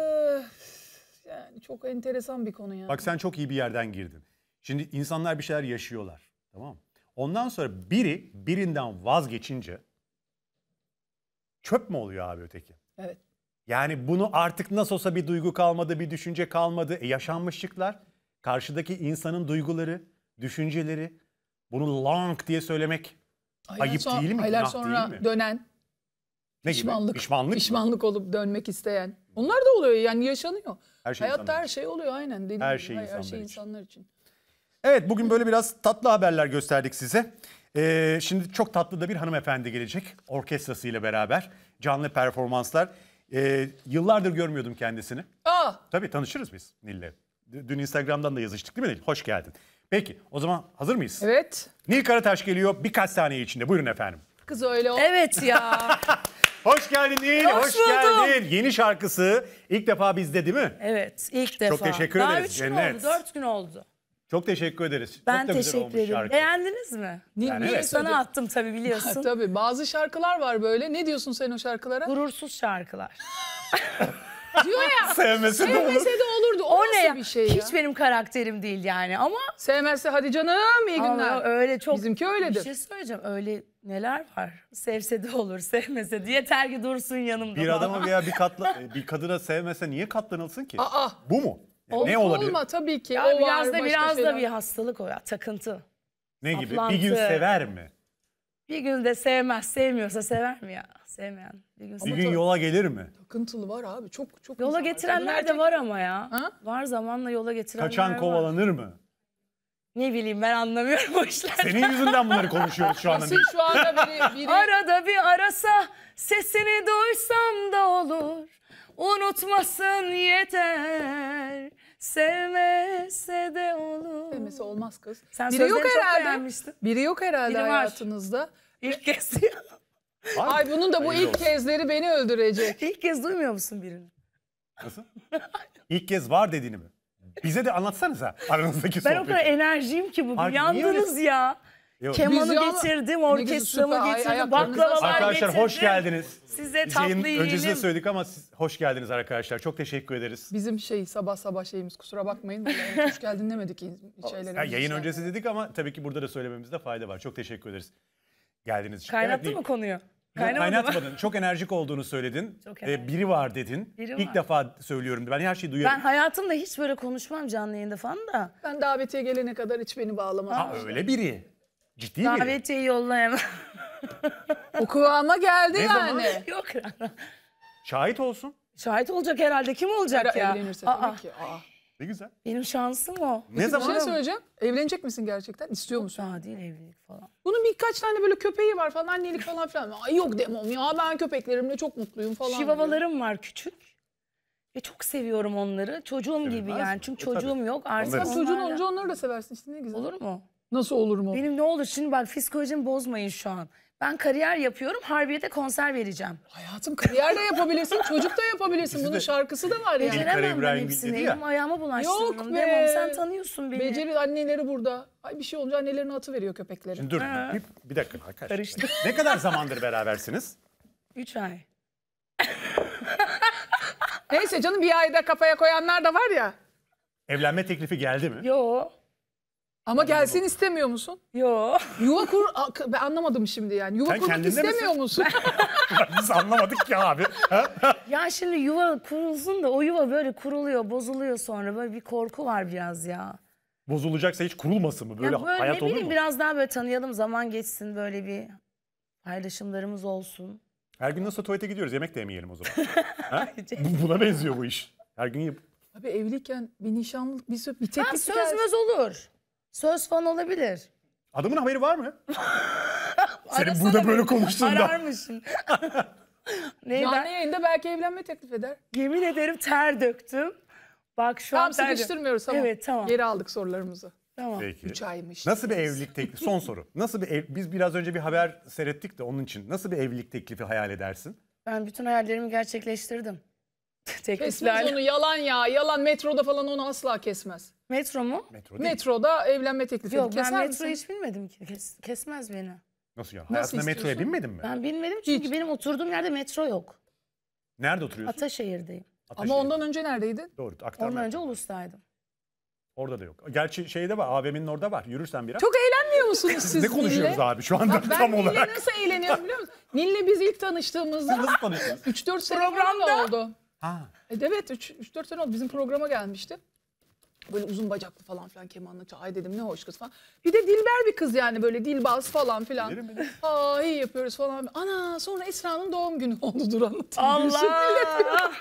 yani çok enteresan bir konu yani. Bak sen çok iyi bir yerden girdin. Şimdi insanlar bir şeyler yaşıyorlar. Tamam Ondan sonra biri birinden vazgeçince çöp mü oluyor abi öteki? Evet. Yani bunu artık nasıl olsa bir duygu kalmadı, bir düşünce kalmadı. E yaşanmışlıklar, karşıdaki insanın duyguları, düşünceleri bunu long diye söylemek aylar ayıp son, değil mi? Aylar Günah sonra mi? dönen ne pişmanlık, pişmanlık, pişmanlık olup dönmek isteyen. Onlar da oluyor yani yaşanıyor. Her şey Hayatta her şey oluyor aynen. her şey, insanlar, her şey için. insanlar için. Evet bugün böyle biraz tatlı haberler gösterdik size. Ee, şimdi çok tatlı da bir hanımefendi gelecek orkestrasıyla beraber. Canlı performanslar. Ee, yıllardır görmüyordum kendisini. Aa. Tabii tanışırız biz Nil'le. Dün Instagram'dan da yazıştık değil mi Nil? Hoş geldin. Peki o zaman hazır mıyız? Evet. Nil Karataş geliyor birkaç saniye içinde. Buyurun efendim. Kız öyle ol. Evet ya. Hoş geldin Nil, hoş, hoş geldin. Yeni şarkısı ilk defa bizde değil mi? Evet, ilk defa. Çok teşekkür Daha ederiz. Daha üç gün Cennet. oldu, dört gün oldu. Çok teşekkür ederiz. Ben Çok teşekkür ederim. şarkı. Beğendiniz mi? Yani niye evet. sana attım tabii biliyorsun. Tabii bazı şarkılar var böyle. Ne diyorsun sen o şarkılara? Gurursuz şarkılar. Diyor ya. Sevmesi de olur. Sevmese de olurdu. O, O ne bir şey ya? Hiç benim karakterim değil yani ama Sevmezse hadi canım iyi günler. Ama öyle çok Bizimki öyledir. Bir şey söyleyeceğim. Öyle neler var? Sevse de olur, sevmese de. Yeter ki dursun yanımda. Bir falan. adama veya bir katla, bir kadına sevmese niye katlanılsın ki? Aa! Bu mu? Ol, ne olabilir? Olma tabii ki. Ya biraz var, da biraz şeyler. da bir hastalık o ya takıntı. Ne gibi? Aplantı. Bir gün sever mi? Bir gün de sevmez. Sevmiyorsa sever mi ya? Sevmeyen. Bir gün, bir gün yola gelir mi? Takıntılı var abi. Çok çok Yola getirenler var. de var ama ya. Ha? Var zamanla yola getirenler Kaçan var. Kaçan kovalanır mı? Ne bileyim ben anlamıyorum o işler. Senin yüzünden bunları konuşuyoruz şu anda. Nasıl şu anda biri, biri... Arada bir arasa sesini duysam da olur. Unutmasın yeter. Sevmese de olur. Sevmesi olmaz kız. Sen Biri yok herhalde. Biri yok herhalde Biri hayatınızda. İlk kez. Ay, Ay bunun da bu ilk olsun. kezleri beni öldürecek. İlk kez duymuyor musun birini? Nasıl? İlk kez var dediğini mi? Bize de anlatsanıza aranızdaki ben sohbeti. Ben o kadar enerjiyim ki bugün. Abi, Yandınız ya. Yok. Kemanı Vizyon- getirdim, orkestramı süper, ay- getirdim, baklavalar getirdim. Arkadaşlar hoş geldiniz. Size Biz yayın tatlı öncesinde söyledik ama siz, hoş geldiniz arkadaşlar. Çok teşekkür ederiz. Bizim şey sabah sabah şeyimiz kusura bakmayın. Hoş geldin demedik şeylerimiz. Ha, yayın öncesi dedik ama tabii ki burada da söylememizde fayda var. Çok teşekkür ederiz. Geldiniz. için. Kaynattı Evet, mı konuyu? Kaynamadı mı? Kaynatmadın. Çok enerjik olduğunu söyledin. Çok Ee, enerjik. biri var dedin. Biri İlk var. defa söylüyorum. Ben her şeyi duyuyorum. Ben hayatımda hiç böyle konuşmam canlı yayında falan da. Ben davetiye gelene kadar hiç beni bağlamam. Ha, öyle biri. Ciddi mi? Davetiye yollayamam. O kıvama geldi Ne zaman? yani. Yok. Şahit olsun. Şahit olacak herhalde. Kim olacak ya? Evlenirse Aa, tabii ki. Aa. Ne güzel. Benim şansım o. Ne Bir şey zaman? söyleyeceğim. Evlenecek misin gerçekten? İstiyor musun? Daha değil evlilik falan. Bunun birkaç tane böyle köpeği var falan annelik falan filan. Ay yok demem ya ben köpeklerimle çok mutluyum falan. Şivavalarım var küçük. Ve çok seviyorum onları. Çocuğum gibi Sevilmez yani. E Çünkü E, tabii. çocuğum yok. Artık Onları- çocuğun onlar- olunca onları da seversin işte ne güzel. Olur mu? Nasıl olur mu? Benim ne olur şimdi bak psikolojimi bozmayın şu an. Ben kariyer yapıyorum, Harbiye'de konser vereceğim. Hayatım kariyer de yapabilirsin, çocuk da yapabilirsin. Bunun şarkısı da var yani. Beceremem ben hepsini, elim ayağıma bulaştırdım. Yok be. Demem, sen tanıyorsun beni. Beceri anneleri burada. Ay bir şey olunca annelerini atı veriyor köpekleri. Şimdi dur, bir, bir dakika arkadaş. Karıştı. Ne kadar zamandır berabersiniz? Üç ay. Neyse canım bir ayda kafaya koyanlar da var ya. Evlenme teklifi geldi mi? Yok. Ama gelsin istemiyor musun? Yo. Yuva kur... Ben anlamadım şimdi yani. Yuva Sen kurmak kendinde istemiyor misin? musun? Biz anlamadık ki abi. ya şimdi yuva kurulsun da o yuva böyle kuruluyor, bozuluyor sonra. Böyle bir korku var biraz ya. Bozulacaksa hiç kurulmasın mı? Böyle, ya böyle hayat ne olur bileyim, mu? Biraz daha böyle tanıyalım, zaman geçsin böyle bir paylaşımlarımız olsun. Her gün nasıl tuvalete gidiyoruz? Yemek de yemeyelim o zaman. ha? Buna benziyor bu iş. Her gün yap. Abi evliyken bir nişanlık, bir, bir teklif Ha söz söz olur. Söz falan olabilir. Adamın haberi var mı? Senin burada böyle beni. konuştuğunda. ararmışsın. Neyden? Canlı yayında belki evlenme teklif eder. Yemin ederim ter döktüm. Bak şu an Tamam ter sıkıştırmıyoruz tamam. Evet tamam. Geri aldık sorularımızı. Tamam. Peki. 3 aymış. Nasıl bir evlilik teklifi? Son soru. Nasıl bir ev- biz biraz önce bir haber seyrettik de onun için. Nasıl bir evlilik teklifi hayal edersin? Ben bütün hayallerimi gerçekleştirdim. Kesmez onu yalan ya yalan metroda falan onu asla kesmez. Metro mu? Metro değil. Metroda evlenme teklifi Yok ben keser metro misin? hiç bilmedim ki. Kes- kesmez beni. Nasıl yani? Hayatında metroya istiyorsun? binmedin mi? Ben binmedim çünkü Hiç. benim oturduğum yerde metro yok. Nerede oturuyorsun? Ataşehir'deyim. Ama ondan önce neredeydin? Doğru. Aktarma. Ondan önce Ulus'taydım. Orada da yok. Gerçi şeyde var. AVM'nin orada var. Yürürsen biraz. Çok eğlenmiyor musunuz siz ne konuşuyoruz abi şu anda Bak ben tam Nil'le nasıl eğleniyorum biliyor musun? Nil'le biz ilk tanıştığımızda Nasıl konuşuyoruz? 3-4 sene falan oldu. Ha. E, evet 3-4 sene oldu bizim programa gelmişti. Böyle uzun bacaklı falan filan kemanla çay dedim ne hoş kız falan. Bir de dilber bir kız yani böyle dilbaz falan filan. Bilirim, Aa iyi yapıyoruz falan. Ana sonra Esra'nın doğum günü oldu dur anlatayım. Allah!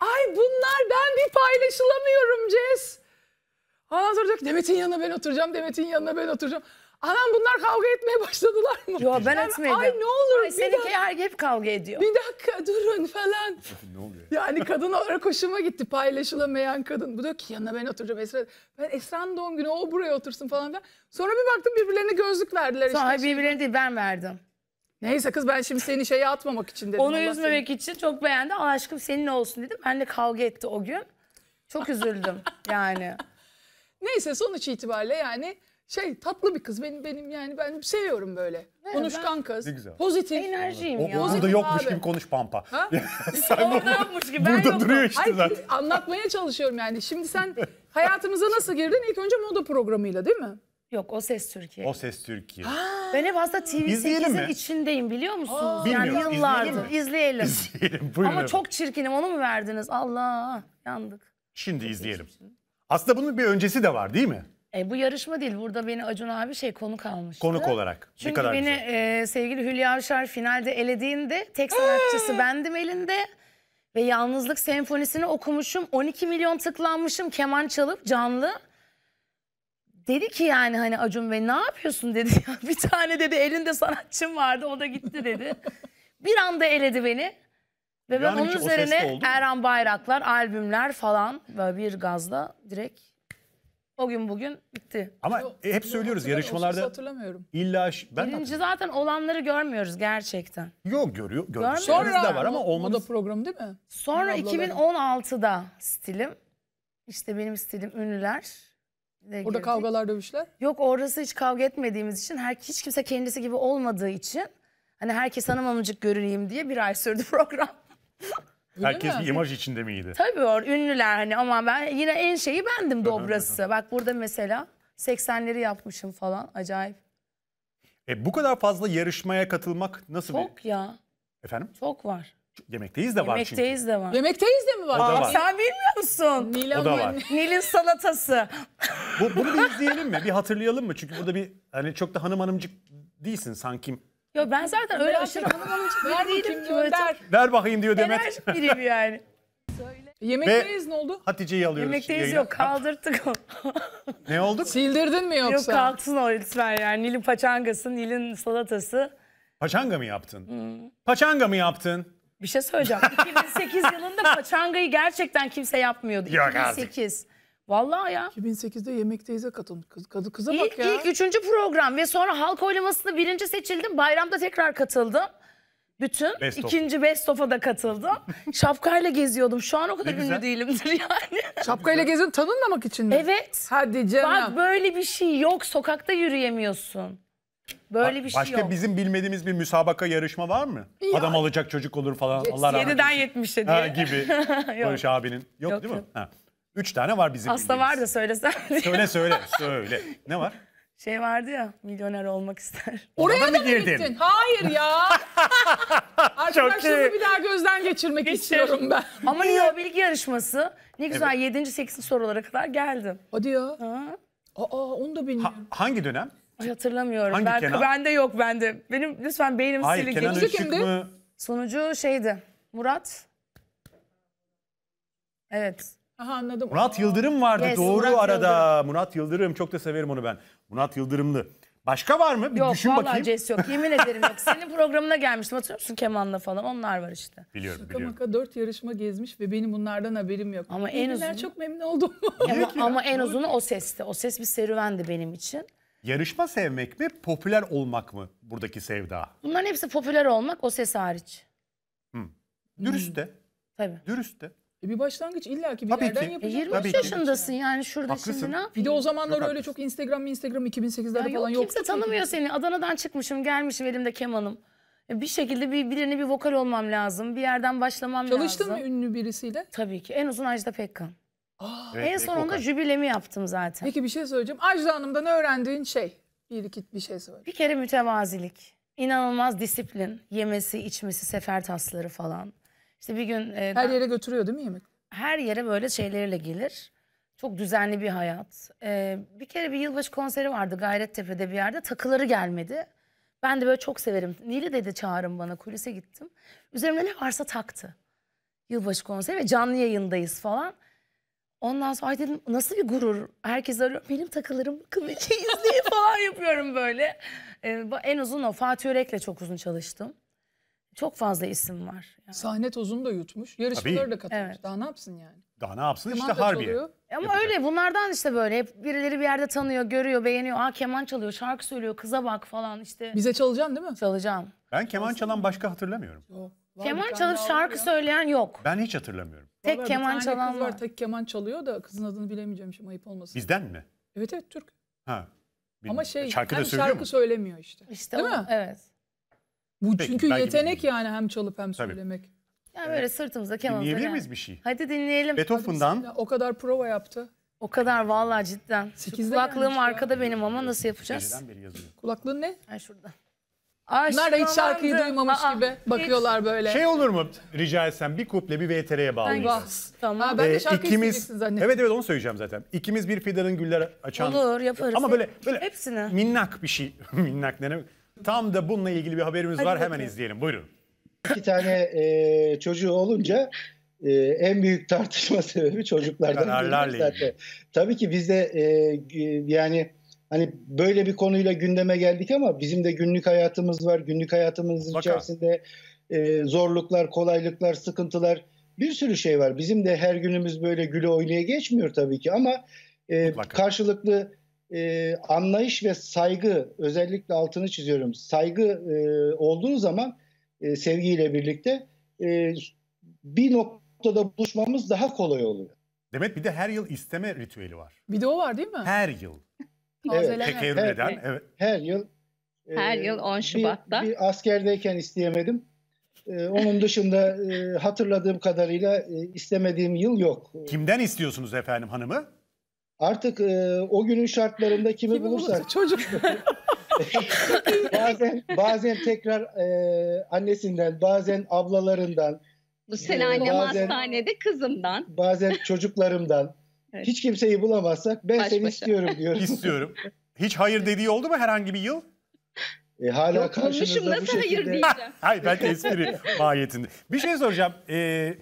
Ay bunlar ben bir paylaşılamıyorum Cez. Aa sonra Demet'in yanına ben oturacağım, Demet'in yanına ben oturacağım. Anam bunlar kavga etmeye başladılar mı? Yo ben yani, etmedim. Ay ne olur ay, bir seninki her hep kavga ediyor. Bir dakika durun falan. ne oluyor? Yani kadın olarak hoşuma gitti paylaşılamayan kadın. Bu diyor ki yanına ben oturacağım Esra. Ben Esra'nın doğum günü o buraya otursun falan filan. Sonra bir baktım birbirlerine gözlük verdiler. Sonra işte. birbirlerine değil ben verdim. Neyse kız ben şimdi seni şeye atmamak için dedim. Onu Allah üzmemek seni. için çok beğendi. Aa, aşkım senin olsun dedim. Ben de kavga etti o gün. Çok üzüldüm yani. Neyse sonuç itibariyle yani şey tatlı bir kız. Benim benim yani ben seviyorum böyle. Evet, Konuşkan ben... kız. Ne güzel. Pozitif. Enerjiyim o, ya. Pozitif burada yokmuş abi. gibi konuş pampa. Ha? sen yokmuş gibi ben burada yokum. duruyor işte Ay, zaten. Anlatmaya çalışıyorum yani. Şimdi sen hayatımıza nasıl girdin? İlk önce moda programıyla değil mi? Yok O Ses Türkiye. O Ses Türkiye. Ha, ben hep aslında TV8'in içindeyim biliyor musun Aa, yani yıllardır. İzleyelim. İzleyelim. izleyelim buyurun. Ama çok çirkinim onu mu verdiniz? Allah yandık. Şimdi çok izleyelim. Aslında bunun bir öncesi de var değil mi? E, bu yarışma değil. Burada beni Acun abi şey konuk almıştı. Konuk olarak. Çünkü ne kadar beni e, sevgili Hülya Avşar finalde elediğinde tek sanatçısı bendim elinde. Ve Yalnızlık Senfonisini okumuşum. 12 milyon tıklanmışım keman çalıp canlı. Dedi ki yani hani Acun Bey ne yapıyorsun dedi. Ya. Bir tane dedi elinde sanatçım vardı o da gitti dedi. bir anda eledi beni. Ve ben Yani onun üzerine oldu Erhan Bayraklar, albümler falan böyle bir gazla direkt o gün bugün bitti. Ama Yo, e, hep söylüyoruz hatırlam- yarışmalarda hatırlamıyorum. illa ş- ben Birinci zaten olanları görmüyoruz gerçekten. yok görüyor görüyor. Sonra de var ama olmadı. moda programı değil mi? Sonra Ablalarım. 2016'da stilim. İşte benim stilim ünlüler. Orada Orada kavgalar, dövüşler. Yok orası hiç kavga etmediğimiz için her hiç kimse kendisi gibi olmadığı için hani herkes hanım amacık görüneyim diye bir ay sürdü program. Herkes bir imaj içinde miydi? Tabii or, ünlüler hani ama ben yine en şeyi bendim dobrası. Bak burada mesela 80'leri yapmışım falan acayip. E, bu kadar fazla yarışmaya katılmak nasıl Çok bir... ya. Efendim? Çok var. Yemekteyiz de Yemekteyiz var çünkü. Yemekteyiz de var. Yemekteyiz de mi var? Aa, var. Sen bilmiyor musun? Nil o da var. Nil'in salatası. bu, bunu bir izleyelim mi? Bir hatırlayalım mı? Çünkü burada bir hani çok da hanım hanımcık değilsin sanki. Ya ben zaten öyle aşırı hanım ki böyle çok Ver bakayım diyor Demet. enerjik biriyim yani. Yemekteyiz ne oldu? Hatice'yi alıyoruz. Yemekteyiz yok Kaldırdık o. Ne oldu? Sildirdin mi yok yoksa? kalksın o lütfen yani. Nil'in paçangası, Nil'in salatası. Paçanga mı yaptın? Hmm. Paçanga mı yaptın? Bir şey söyleyeceğim. 2008 yılında paçangayı gerçekten kimse yapmıyordu. Yok artık. 2008. Vallahi ya. 2008'de Yemek Teyze katılmış. Kız, kadı kıza bak ya. İlk üçüncü program ve sonra halk oylamasında birinci seçildim. Bayramda tekrar katıldım. Bütün best ikinci of. Best of'a da katıldım. Şapkayla geziyordum. Şu an o kadar ünlü değilimdir yani. Şapkayla gezin tanınmamak için mi? Evet. Hadi canım. Bak böyle bir şey yok. Sokakta yürüyemiyorsun. Böyle bir şey Başka şey yok. Başka bizim bilmediğimiz bir müsabaka yarışma var mı? Ya. Adam alacak çocuk olur falan. Allah 7'den 70'e diye. Ha, gibi. Barış abinin. Yok, yok değil mi? Ha. Üç tane var bizim Aslında bildiğimiz. var da söylesem. Söyle söyle söyle. Ne var? Şey vardı ya milyoner olmak ister. Oraya da mı girdin? Gittin? Hayır ya. Arkadaşlarımı bir daha gözden geçirmek istiyorum ben. Ama Leo bilgi yarışması ne güzel evet. 7. 8. sorulara kadar geldim. Hadi ya. Ha? Aa onu da bilmiyorum. Ha, hangi dönem? Ay hatırlamıyorum. Hangi ben, Kenan? Bende yok bende. Benim lütfen beynim Hayır, silin. Kenan Üçük Mı? Sonucu şeydi. Murat. Evet. Aha, anladım. Murat Yıldırım vardı yes, doğru Murat arada. Yıldırım. Murat Yıldırım çok da severim onu ben. Murat Yıldırımlı. Başka var mı? Bir yok, düşün bakayım. Yok Ces yok. Yemin ederim yok. Senin programına gelmiştim hatırlıyor musun Keman'la falan? Onlar var işte. Biliyorum Şaka biliyorum. Maka dört yarışma gezmiş ve benim bunlardan haberim yok. Ama en uzun. çok memnun oldum. ama, ama en uzunu o sesti. O ses bir serüvendi benim için. Yarışma sevmek mi, popüler olmak mı buradaki sevda? Bunların hepsi popüler olmak, o ses hariç. Hı. Dürüst de. Tabii. Dürüst de. E, bir başlangıç illa ki bir Tabii yerden ki. E, 23 Tabii ki. yaşındasın yani şurada Haklısın. şimdi ne yapayım? Bir de o zamanlar Çok öyle haklısın. çok Instagram mı Instagram 2008'lerde Ya falan yok, kimse ki. tanımıyor seni. Adana'dan çıkmışım, gelmişim elimde kemanım. E, bir şekilde bir, birine bir vokal olmam lazım. Bir yerden başlamam Çalıştın lazım. mı ünlü birisiyle? Tabii ki. En uzun Ajda Pekkan. Evet, en sonunda vokal. jübilemi yaptım zaten. Peki bir şey söyleyeceğim. Ajda Hanım'dan öğrendiğin şey. Bir iki bir şey söyle. Bir kere mütevazilik. İnanılmaz disiplin. Yemesi, içmesi, sefer tasları falan. İşte bir gün... E, her yere götürüyor değil mi yemek? Her yere böyle şeylerle gelir. Çok düzenli bir hayat. Ee, bir kere bir yılbaşı konseri vardı Gayrettepe'de bir yerde. Takıları gelmedi. Ben de böyle çok severim. Nili dedi çağırın bana kulise gittim. Üzerimde ne varsa taktı. Yılbaşı konseri ve canlı yayındayız falan. Ondan sonra ay dedim nasıl bir gurur. Herkes arıyor benim takılarım kıvırcı izleyi falan yapıyorum böyle. Ee, en uzun o Fatih Örek'le çok uzun çalıştım. Çok fazla isim var. Yani. Sahne tozunu da yutmuş. Yarışmalara da katılmış. Evet. Daha ne yapsın yani? Daha ne yapsın keman işte harbi. Ama yapacak. öyle bunlardan işte böyle hep birileri bir yerde tanıyor, görüyor, beğeniyor. Aa keman çalıyor, şarkı söylüyor, kıza bak falan işte. Bize çalacaksın değil mi? Çalacağım. Ben keman Aslında. çalan başka hatırlamıyorum. Yok. keman çalıp şarkı ya. söyleyen yok. Ben hiç hatırlamıyorum. Tek Vallahi keman çalan var. Tek keman çalıyor da kızın adını bilemeyeceğim şimdi ayıp olmasın. Bizden mi? Evet evet Türk. Ha. Bilmiyorum. Ama şey şarkı, da şarkı söylemiyor işte. İşte Değil o, mi? Evet. Bu çünkü belki yetenek bilmiyorum. yani hem çalıp hem Tabii. söylemek. Yani böyle sırtımızda kenarımızda. Dinleyebilir miyiz bir şey? Hadi dinleyelim. Beethoven'dan. O kadar prova yaptı. O kadar vallahi cidden. Şu Sekizde kulaklığım gelmiş ya. arkada benim ama nasıl yapacağız? Kulaklığın ne? Ay şurada. Bunlar da hiç şarkıyı Aşılandım. duymamış Aa, gibi hiç. bakıyorlar böyle. Şey olur mu rica etsem bir kuple bir VTR'ye bağlayacağız. Tamam. Ha, ben de ee, şarkı ikimiz, zannettim. evet evet onu söyleyeceğim zaten. İkimiz bir fidanın güller açan. Olur yaparız. Ama böyle böyle Hepsini. minnak bir şey. minnak ne demek? Tam da bununla ilgili bir haberimiz Hadi var. Bakalım. Hemen izleyelim. Buyurun. İki tane e, çocuğu olunca e, en büyük tartışma sebebi çocuklardan. Kararlarla zaten. Tabii ki bizde e, e, yani hani böyle bir konuyla gündeme geldik ama bizim de günlük hayatımız var. Günlük hayatımızın Baka. içerisinde e, zorluklar, kolaylıklar, sıkıntılar bir sürü şey var. Bizim de her günümüz böyle güle oynaya geçmiyor tabii ki ama e, Mutlaka. karşılıklı e, anlayış ve saygı özellikle altını çiziyorum. Saygı e, olduğu zaman e, sevgiyle birlikte e, bir noktada buluşmamız daha kolay oluyor. Demek bir de her yıl isteme ritüeli var. Bir de o var değil mi? Her yıl. evet. Tekerrür her, Evet. Her yıl. E, her yıl 10 Şubat'ta. Bir, bir askerdeyken isteyemedim. E, onun dışında e, hatırladığım kadarıyla e, istemediğim yıl yok. Kimden istiyorsunuz efendim hanımı? Artık e, o günün şartlarında kimi, kimi bulursak çocuk bazen bazen tekrar e, annesinden, bazen ablalarından, bu sene e, annem bazen, hastanede kızımdan, bazen çocuklarımdan evet. hiç kimseyi bulamazsak ben Baş seni başa. istiyorum diyorum. İstiyorum. Hiç hayır dediği oldu mu herhangi bir yıl? E, hala Yok, karşınızda nasıl bu şekilde... hayır diyeceğim? Hayır belki espri mahiyetinde. Bir şey soracağım. Ee,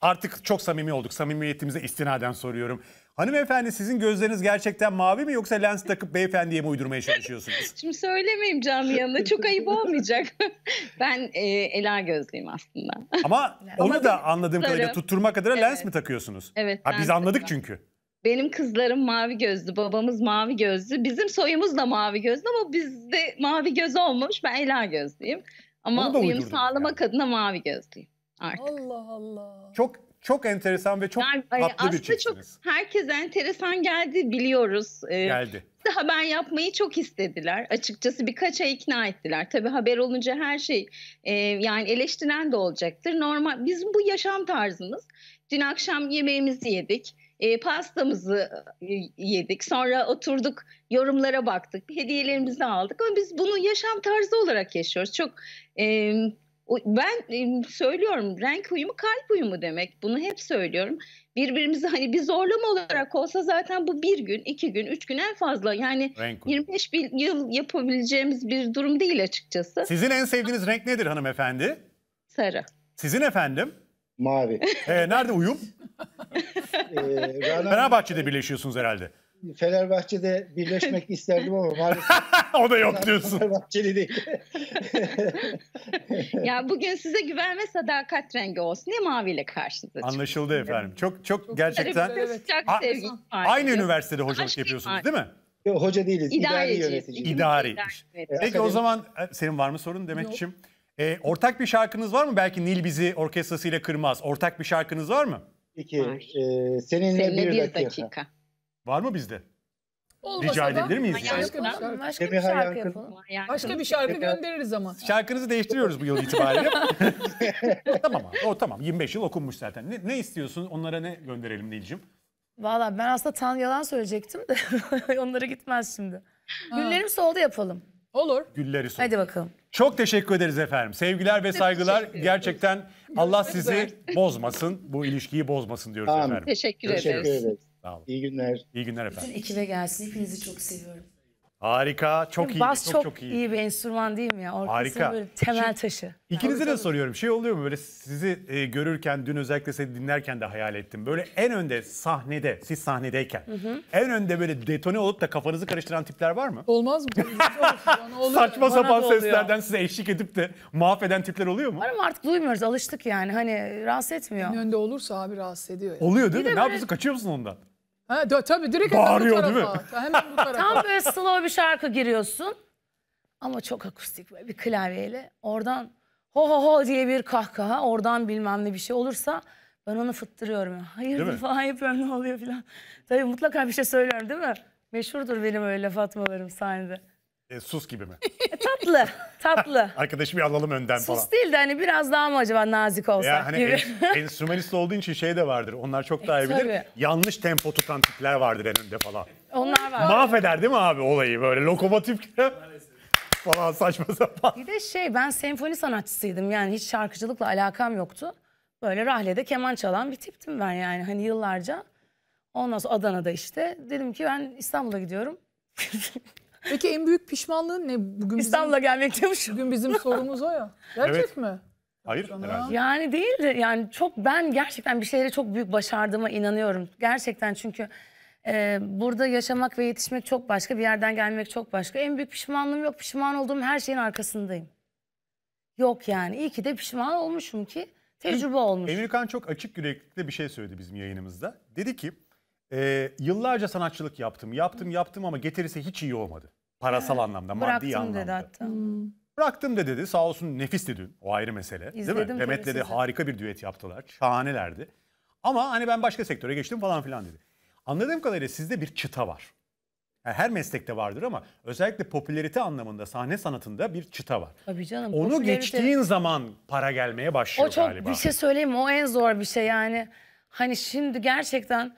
artık çok samimi olduk. Samimiyetimize istinaden soruyorum. Hanımefendi sizin gözleriniz gerçekten mavi mi yoksa lens takıp beyefendiye mi uydurmaya çalışıyorsunuz? Şimdi söylemeyeyim canlı yanında çok ayıp olmayacak. ben e, ela gözlüyüm aslında. Ama onu da anladığım kadarıyla tutturmak kadarıyla evet. lens mi takıyorsunuz? Evet. Ha, biz anladık çünkü. Benim kızlarım mavi gözlü, babamız mavi gözlü. Bizim soyumuz da mavi gözlü ama bizde mavi göz olmamış. Ben ela gözlüyüm. Ama uyum sağlamak yani. adına mavi gözlüyüm artık. Allah Allah. Çok çok enteresan ve çok yani, tatlı bir çiftsiniz. Çok, herkes enteresan geldi biliyoruz. Ee, geldi. Haber yapmayı çok istediler. Açıkçası birkaç ay ikna ettiler. Tabii haber olunca her şey e, yani eleştiren de olacaktır. Normal bizim bu yaşam tarzımız. Dün akşam yemeğimizi yedik e, pastamızı e, yedik. Sonra oturduk, yorumlara baktık, hediyelerimizi aldık. Ama biz bunu yaşam tarzı olarak yaşıyoruz. Çok e, ben e, söylüyorum renk uyumu kalp uyumu demek. Bunu hep söylüyorum. Birbirimizi hani bir zorlama olarak olsa zaten bu bir gün, iki gün, üç gün en fazla. Yani 25 bin yıl yapabileceğimiz bir durum değil açıkçası. Sizin en sevdiğiniz renk nedir hanımefendi? Sarı. Sizin efendim? Mavi. Ee, nerede uyum? ee, Rana... Fenerbahçe'de birleşiyorsunuz herhalde. Fenerbahçe'de birleşmek isterdim ama maalesef o da yok diyorsun. Fenerbahçeli değil. ya bugün size güven ve sadakat rengi olsun diye maviyle karşınıza çıkıyor. Anlaşıldı efendim. Çok çok, çok gerçekten evet. sevgi aynı üniversitede hocalık Aşk yapıyorsunuz değil mi? Yok, hoca değiliz. İdari, idari yönetici. İdari. İdari. Evet. Peki o zaman e, senin var mı sorun demek için? E, ortak bir şarkınız var mı? Belki Nil bizi orkestrasıyla kırmaz. Ortak bir şarkınız var mı? Peki. Var. E, seninle, seninle bir, bir dakika. dakika. Var mı bizde? Olmasa Rica da, edebilir miyiz? Yani? Başka, başka, başka bir şarkı yapalım. Başka bir şarkı göndeririz ama. Şarkınızı değiştiriyoruz bu yıl itibariyle. tamam o tamam 25 yıl okunmuş zaten. Ne, ne istiyorsun onlara ne gönderelim Nilcim? Valla ben aslında tan yalan söyleyecektim de onlara gitmez şimdi. Ha. Güllerim soldu yapalım. Olur. Gülleri soldu. Hadi bakalım. Çok teşekkür ederiz efendim. Sevgiler ve saygılar. Gerçekten Allah sizi bozmasın, bu ilişkiyi bozmasın diyoruz tamam. efendim. Teşekkür, teşekkür ederiz. ederiz. Sağ olun. İyi günler. İyi günler efendim. Bütün ekibe gelsin. Hepinizi çok seviyorum. Harika, çok iyi, Bas çok, çok, iyi. iyi bir enstrüman değil mi ya? Orkestra Harika. böyle temel Şimdi, taşı. İkinize de soruyorum. Şey oluyor mu böyle sizi e, görürken, dün özellikle sizi dinlerken de hayal ettim. Böyle en önde sahnede, siz sahnedeyken hı hı. en önde böyle detone olup da kafanızı karıştıran tipler var mı? Olmaz mı? olur, Saçma Bana sapan seslerden size eşlik edip de mahveden tipler oluyor mu? Varım artık duymuyoruz, alıştık yani. Hani rahatsız etmiyor. En önde olursa abi rahatsız ediyor. Yani. Oluyor değil bir mi? De ne böyle... yapıyorsun? Kaçıyor musun ondan? Ha, da, tabii direkt Bağırıyor değil mi? Hemen bu tarafa. Tam böyle slow bir şarkı giriyorsun. Ama çok akustik böyle bir klavyeyle. Oradan ho ho ho diye bir kahkaha. Oradan bilmem ne bir şey olursa ben onu fıttırıyorum. Hayırdır falan yapıyorum ne oluyor falan. Tabii mutlaka bir şey söylüyorum değil mi? Meşhurdur benim öyle laf atmalarım sahnede. E, sus gibi mi? E, tatlı, tatlı. Arkadaşım bir alalım önden Sus falan. Sus değil de hani biraz daha mı acaba nazik olsa ya hani gibi. En, enstrümanist olduğu için şey de vardır. Onlar çok daha iyi e, bilir. Tabii. Yanlış tempo tutan tipler vardır en önde falan. Onlar var. Mahveder değil mi abi olayı böyle lokomotif falan saçma sapan. Bir de şey ben senfoni sanatçısıydım yani hiç şarkıcılıkla alakam yoktu. Böyle rahlede keman çalan bir tiptim ben yani hani yıllarca. Ondan sonra Adana'da işte dedim ki ben İstanbul'a gidiyorum. Peki en büyük pişmanlığın ne? Bugün İstanbul'a gelmek demiş. Bugün bizim sorumuz o ya. Gerçek Evet. mi? Hayır herhalde. Yani değil de yani çok ben gerçekten bir şeyleri çok büyük başardığıma inanıyorum. Gerçekten çünkü e, burada yaşamak ve yetişmek çok başka, bir yerden gelmek çok başka. En büyük pişmanlığım yok. Pişman olduğum her şeyin arkasındayım. Yok yani. İyi ki de pişman olmuşum ki tecrübe olmuş. Emirkan çok açık yüreklilikle bir şey söyledi bizim yayınımızda. Dedi ki ee, yıllarca sanatçılık yaptım. Yaptım yaptım ama getirisi hiç iyi olmadı. Parasal anlamda, maddi Bıraktım anlamda. Hmm. dedi hatta. Bıraktım de dedi. Sağ olsun nefis dedi. O ayrı mesele. değil İzledim mi? Demet'le de harika bir düet yaptılar. Şahanelerdi. Ama hani ben başka sektöre geçtim falan filan dedi. Anladığım kadarıyla sizde bir çıta var. Yani her meslekte vardır ama özellikle popülerite anlamında sahne sanatında bir çıta var. Tabii canım. Onu popülerite- geçtiğin zaman para gelmeye başlıyor O çok galiba. bir şey söyleyeyim mi? O en zor bir şey yani. Hani şimdi gerçekten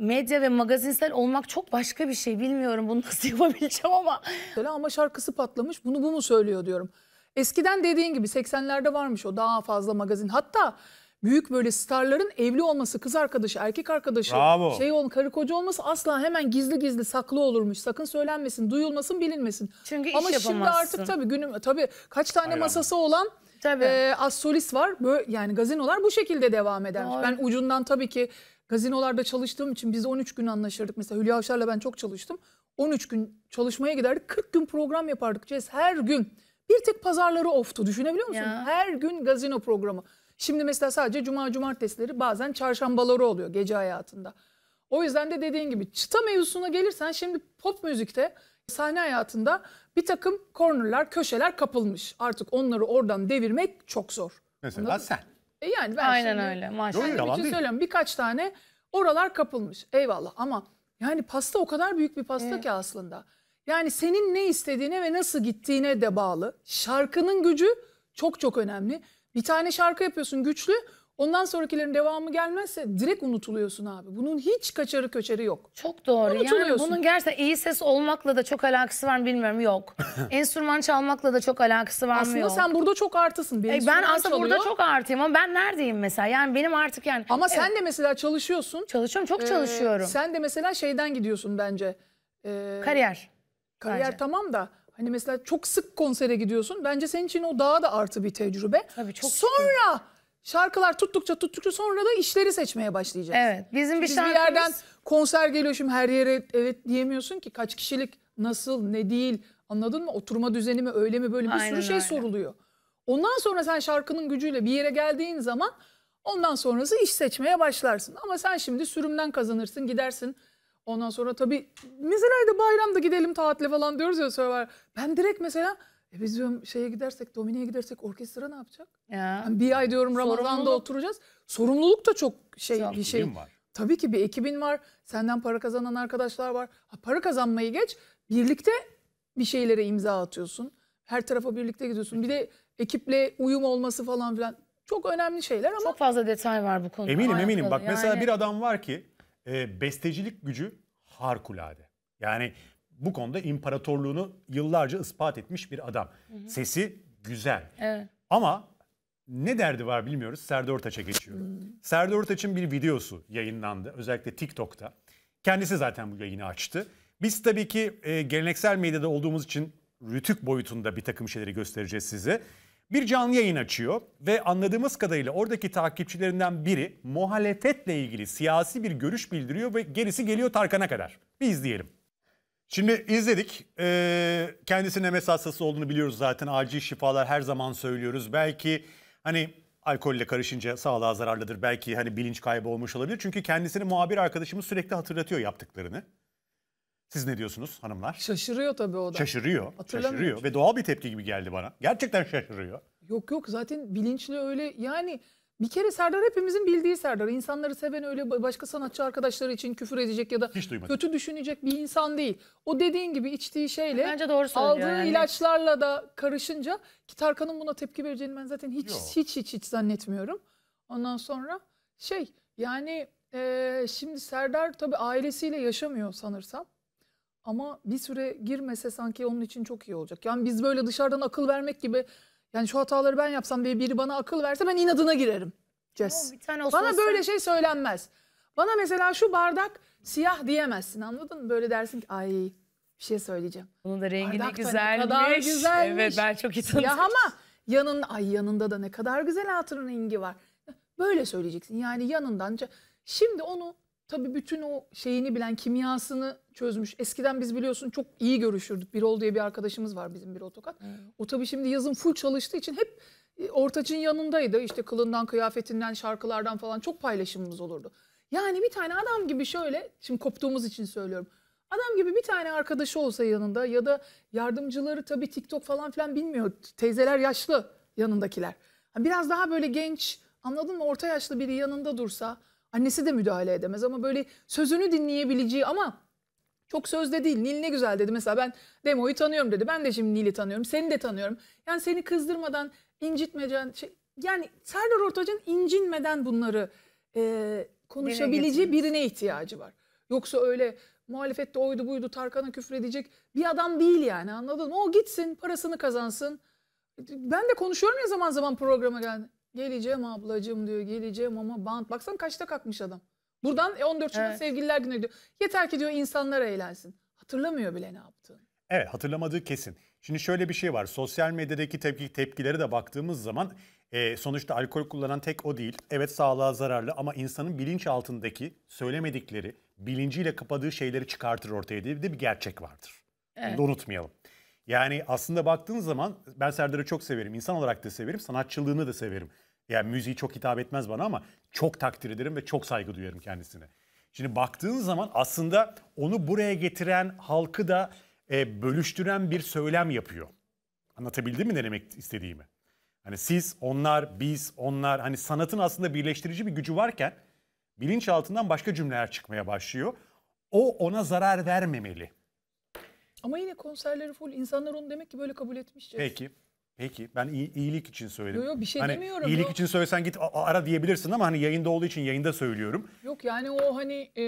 medya ve magazinsel olmak çok başka bir şey. Bilmiyorum bunu nasıl yapabileceğim ama. Mesela ama şarkısı patlamış bunu bu mu söylüyor diyorum. Eskiden dediğin gibi 80'lerde varmış o daha fazla magazin. Hatta büyük böyle starların evli olması, kız arkadaşı, erkek arkadaşı, Bravo. şey olun, karı koca olması asla hemen gizli gizli saklı olurmuş. Sakın söylenmesin, duyulmasın, bilinmesin. Çünkü iş Ama yapamazsın. şimdi artık tabii günüm tabii kaç tane Aynen. masası olan tabii. E, az solist var. Böyle, yani gazinolar bu şekilde devam eder. Doğru. Ben ucundan tabii ki Gazinolarda çalıştığım için biz 13 gün anlaşırdık. Mesela Hülya Avşar'la ben çok çalıştım. 13 gün çalışmaya giderdik. 40 gün program yapardık. Cez her gün. Bir tek pazarları oftu düşünebiliyor musun? Ya. Her gün gazino programı. Şimdi mesela sadece cuma cumartesileri bazen çarşambaları oluyor gece hayatında. O yüzden de dediğin gibi çıta mevzusuna gelirsen şimdi pop müzikte sahne hayatında bir takım cornerlar, köşeler kapılmış. Artık onları oradan devirmek çok zor. Mesela Anladın sen. E yani ben Aynen şimdi, öyle maşallah. Yok, yalan için değil. söylüyorum birkaç tane oralar kapılmış. Eyvallah ama yani pasta o kadar büyük bir pasta Evet. ki aslında. Yani senin ne istediğine ve nasıl gittiğine de bağlı. Şarkının gücü çok çok önemli. Bir tane şarkı yapıyorsun güçlü. Ondan sonrakilerin devamı gelmezse direkt unutuluyorsun abi. Bunun hiç kaçarı köçeri yok. Çok doğru. Yani bunun gerçekten iyi ses olmakla da çok alakası var mı bilmiyorum. Yok. Enstrüman çalmakla da çok alakası var Aslında mı? Yok. Aslında sen burada çok artısın. Bir E, ben enstrüman aslında burada çok artıyım ama ben neredeyim mesela? Yani benim artık yani Ama sen de mesela çalışıyorsun. çalışıyorum, çok Ee, çalışıyorum. Sen de mesela şeyden gidiyorsun bence. Ee, Kariyer. kariyer bence. tamam da hani mesela çok sık konsere gidiyorsun. Bence senin için o daha da artı bir tecrübe. Tabii, çok Sonra şarkılar tuttukça tuttukça sonra da işleri seçmeye başlayacağız. Evet. Bizim bir şarkımız... bir yerden konser geliyor şimdi her yere evet diyemiyorsun ki kaç kişilik, nasıl, ne değil anladın mı? Oturma düzeni mi, öyle mi böyle bir Aynen sürü şey öyle. soruluyor. Ondan sonra sen şarkının gücüyle bir yere geldiğin zaman ondan sonrası iş seçmeye başlarsın. Ama sen şimdi sürümden kazanırsın, gidersin. Ondan sonra tabii mesela bayramda gidelim tatile falan diyoruz ya ben direkt mesela e biz diyorum şeye gidersek, domineye gidersek orkestra ne yapacak? Ya. Yani bir ay diyorum Ramazan'da oturacağız. Sorumluluk da çok şey çok. bir şey. Var. Tabii ki bir ekibin var. Senden para kazanan arkadaşlar var. Ha, para kazanmayı geç. Birlikte bir şeylere imza atıyorsun. Her tarafa birlikte gidiyorsun. Bir de ekiple uyum olması falan filan. Çok önemli şeyler ama... Çok fazla detay var bu konuda. Eminim Hayatladı. eminim. Bak yani... mesela bir adam var ki e, bestecilik gücü harikulade. Yani bu konuda imparatorluğunu yıllarca ispat etmiş bir adam. Hı hı. Sesi güzel. Evet. Ama ne derdi var bilmiyoruz. Serdar Ortaç'a geçiyorum. Hmm. Serdar Ortaç'ın bir videosu yayınlandı. Özellikle TikTok'ta. Kendisi zaten bu yayını açtı. Biz tabii ki e, geleneksel medyada olduğumuz için rütük boyutunda bir takım şeyleri göstereceğiz size. Bir canlı yayın açıyor ve anladığımız kadarıyla oradaki takipçilerinden biri muhalefetle ilgili siyasi bir görüş bildiriyor ve gerisi geliyor Tarkan'a kadar. Bir izleyelim. Şimdi izledik. Ee, kendisinin MS hastası olduğunu biliyoruz zaten. Acil şifalar her zaman söylüyoruz. Belki hani alkolle karışınca sağlığa zararlıdır. Belki hani bilinç kaybı olmuş olabilir. Çünkü kendisini muhabir arkadaşımız sürekli hatırlatıyor yaptıklarını. Siz ne diyorsunuz hanımlar? Şaşırıyor tabii o da. Şaşırıyor. Şaşırıyor ve doğal bir tepki gibi geldi bana. Gerçekten şaşırıyor. Yok yok zaten bilinçli öyle yani bir kere Serdar hepimizin bildiği Serdar. İnsanları seven öyle başka sanatçı arkadaşları için küfür edecek ya da kötü düşünecek bir insan değil. O dediğin gibi içtiği şeyle Bence doğru aldığı yani. ilaçlarla da karışınca ki Tarkan'ın buna tepki vereceğini ben zaten hiç Yok. hiç hiç hiç zannetmiyorum. Ondan sonra şey yani e, şimdi Serdar tabii ailesiyle yaşamıyor sanırsam. Ama bir süre girmese sanki onun için çok iyi olacak. Yani biz böyle dışarıdan akıl vermek gibi yani şu hataları ben yapsam diye biri bana akıl verse ben inadına girerim. Ces. bir tane olsa Bana olsa- böyle şey söylenmez. Bana mesela şu bardak siyah diyemezsin anladın mı? Böyle dersin ki ay bir şey söyleyeceğim. Bunun da rengi ne Bardak da ne kadar güzelmiş. Evet ben çok iyi Ya ama yanın ay yanında da ne kadar güzel hatırın rengi var. Böyle söyleyeceksin yani yanından. Şimdi onu tabii bütün o şeyini bilen kimyasını çözmüş. Eskiden biz biliyorsun çok iyi görüşürdük. Birol diye bir arkadaşımız var bizim bir otokat. Hmm. O tabii şimdi yazın full çalıştığı için hep e, ortacın yanındaydı. İşte kılından, kıyafetinden, şarkılardan falan çok paylaşımımız olurdu. Yani bir tane adam gibi şöyle, şimdi koptuğumuz için söylüyorum. Adam gibi bir tane arkadaşı olsa yanında ya da yardımcıları tabii TikTok falan filan bilmiyor. Teyzeler yaşlı yanındakiler. Biraz daha böyle genç, anladın mı? Orta yaşlı biri yanında dursa annesi de müdahale edemez ama böyle sözünü dinleyebileceği ama çok sözde değil. Nil ne güzel dedi. Mesela ben Demo'yu tanıyorum dedi. Ben de şimdi Nil'i tanıyorum. Seni de tanıyorum. Yani seni kızdırmadan, incitmeden... Şey, yani Serdar Ortaç'ın incinmeden bunları e, konuşabileceği birine ihtiyacı var. Yoksa öyle muhalefette oydu buydu Tarkan'a küfür edecek bir adam değil yani anladın mı? O gitsin parasını kazansın. Ben de konuşuyorum ya zaman zaman programa geldi. Geleceğim ablacığım diyor geleceğim ama bant. Baksana kaçta kalkmış adam. Buradan 14 e, Şubat evet. Sevgililer Günü diyor. Yeter ki diyor insanlar eğlensin. Hatırlamıyor bile ne yaptığını. Evet hatırlamadığı kesin. Şimdi şöyle bir şey var. Sosyal medyadaki tepki, tepkilere de baktığımız zaman e, sonuçta alkol kullanan tek o değil. Evet sağlığa zararlı ama insanın bilinç altındaki söylemedikleri, bilinciyle kapadığı şeyleri çıkartır ortaya diye bir de bir gerçek vardır. Evet. Bunu da unutmayalım. Yani aslında baktığın zaman ben Serdar'ı çok severim. İnsan olarak da severim, sanatçılığını da severim. Yani müziği çok hitap etmez bana ama çok takdir ederim ve çok saygı duyarım kendisine. Şimdi baktığın zaman aslında onu buraya getiren halkı da e, bölüştüren bir söylem yapıyor. Anlatabildim mi ne demek istediğimi? Hani siz, onlar, biz, onlar hani sanatın aslında birleştirici bir gücü varken bilinçaltından başka cümleler çıkmaya başlıyor. O ona zarar vermemeli. Ama yine konserleri full. insanlar onu demek ki böyle kabul etmiş. Peki. Peki ben iyilik için söyledim. Yok yok bir şey hani demiyorum. İyilik yok. için söylesen git ara diyebilirsin ama hani yayında olduğu için yayında söylüyorum. Yok yani o hani e,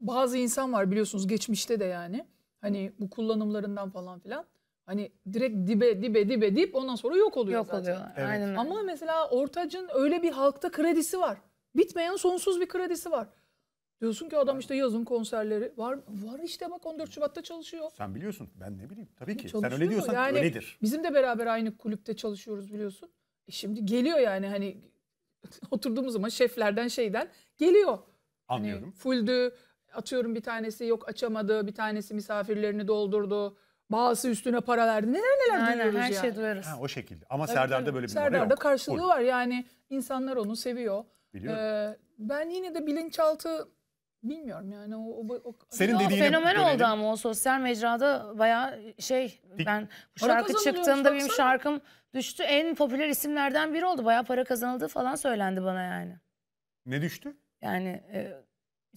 bazı insan var biliyorsunuz geçmişte de yani. Hani bu kullanımlarından falan filan. Hani direkt dibe dibe dibe dip ondan sonra yok oluyor yok zaten. oluyor. Evet. Aynen. Ama mesela Ortac'ın öyle bir halkta kredisi var. Bitmeyen sonsuz bir kredisi var. Diyorsun ki adam işte yazın konserleri var. Var işte bak 14 Şubat'ta çalışıyor. Sen biliyorsun ben ne bileyim. Tabii e, ki sen öyle diyorsan yani öyledir. Bizim de beraber aynı kulüpte çalışıyoruz biliyorsun. E şimdi geliyor yani hani oturduğumuz zaman şeflerden şeyden geliyor. Hani Anlıyorum. Hani fulldü atıyorum bir tanesi yok açamadı bir tanesi misafirlerini doldurdu. Bazısı üstüne para verdi. Neler neler Aynen, duyuyoruz her yani. şey duyarız. Ha, o şekilde. Ama tabii, Serdar'da tabii. böyle bir Serdar'da yok. karşılığı Olur. var. Yani insanlar onu seviyor. Biliyorum. Ee, ben yine de bilinçaltı Bilmiyorum yani o, o, o Senin o dediğine fenomen dönelim. oldu ama o sosyal mecrada bayağı şey Dik. ben bu şarkı çıktığında benim şarkım düştü en popüler isimlerden biri oldu bayağı para kazanıldı falan söylendi bana yani. Ne düştü? Yani e,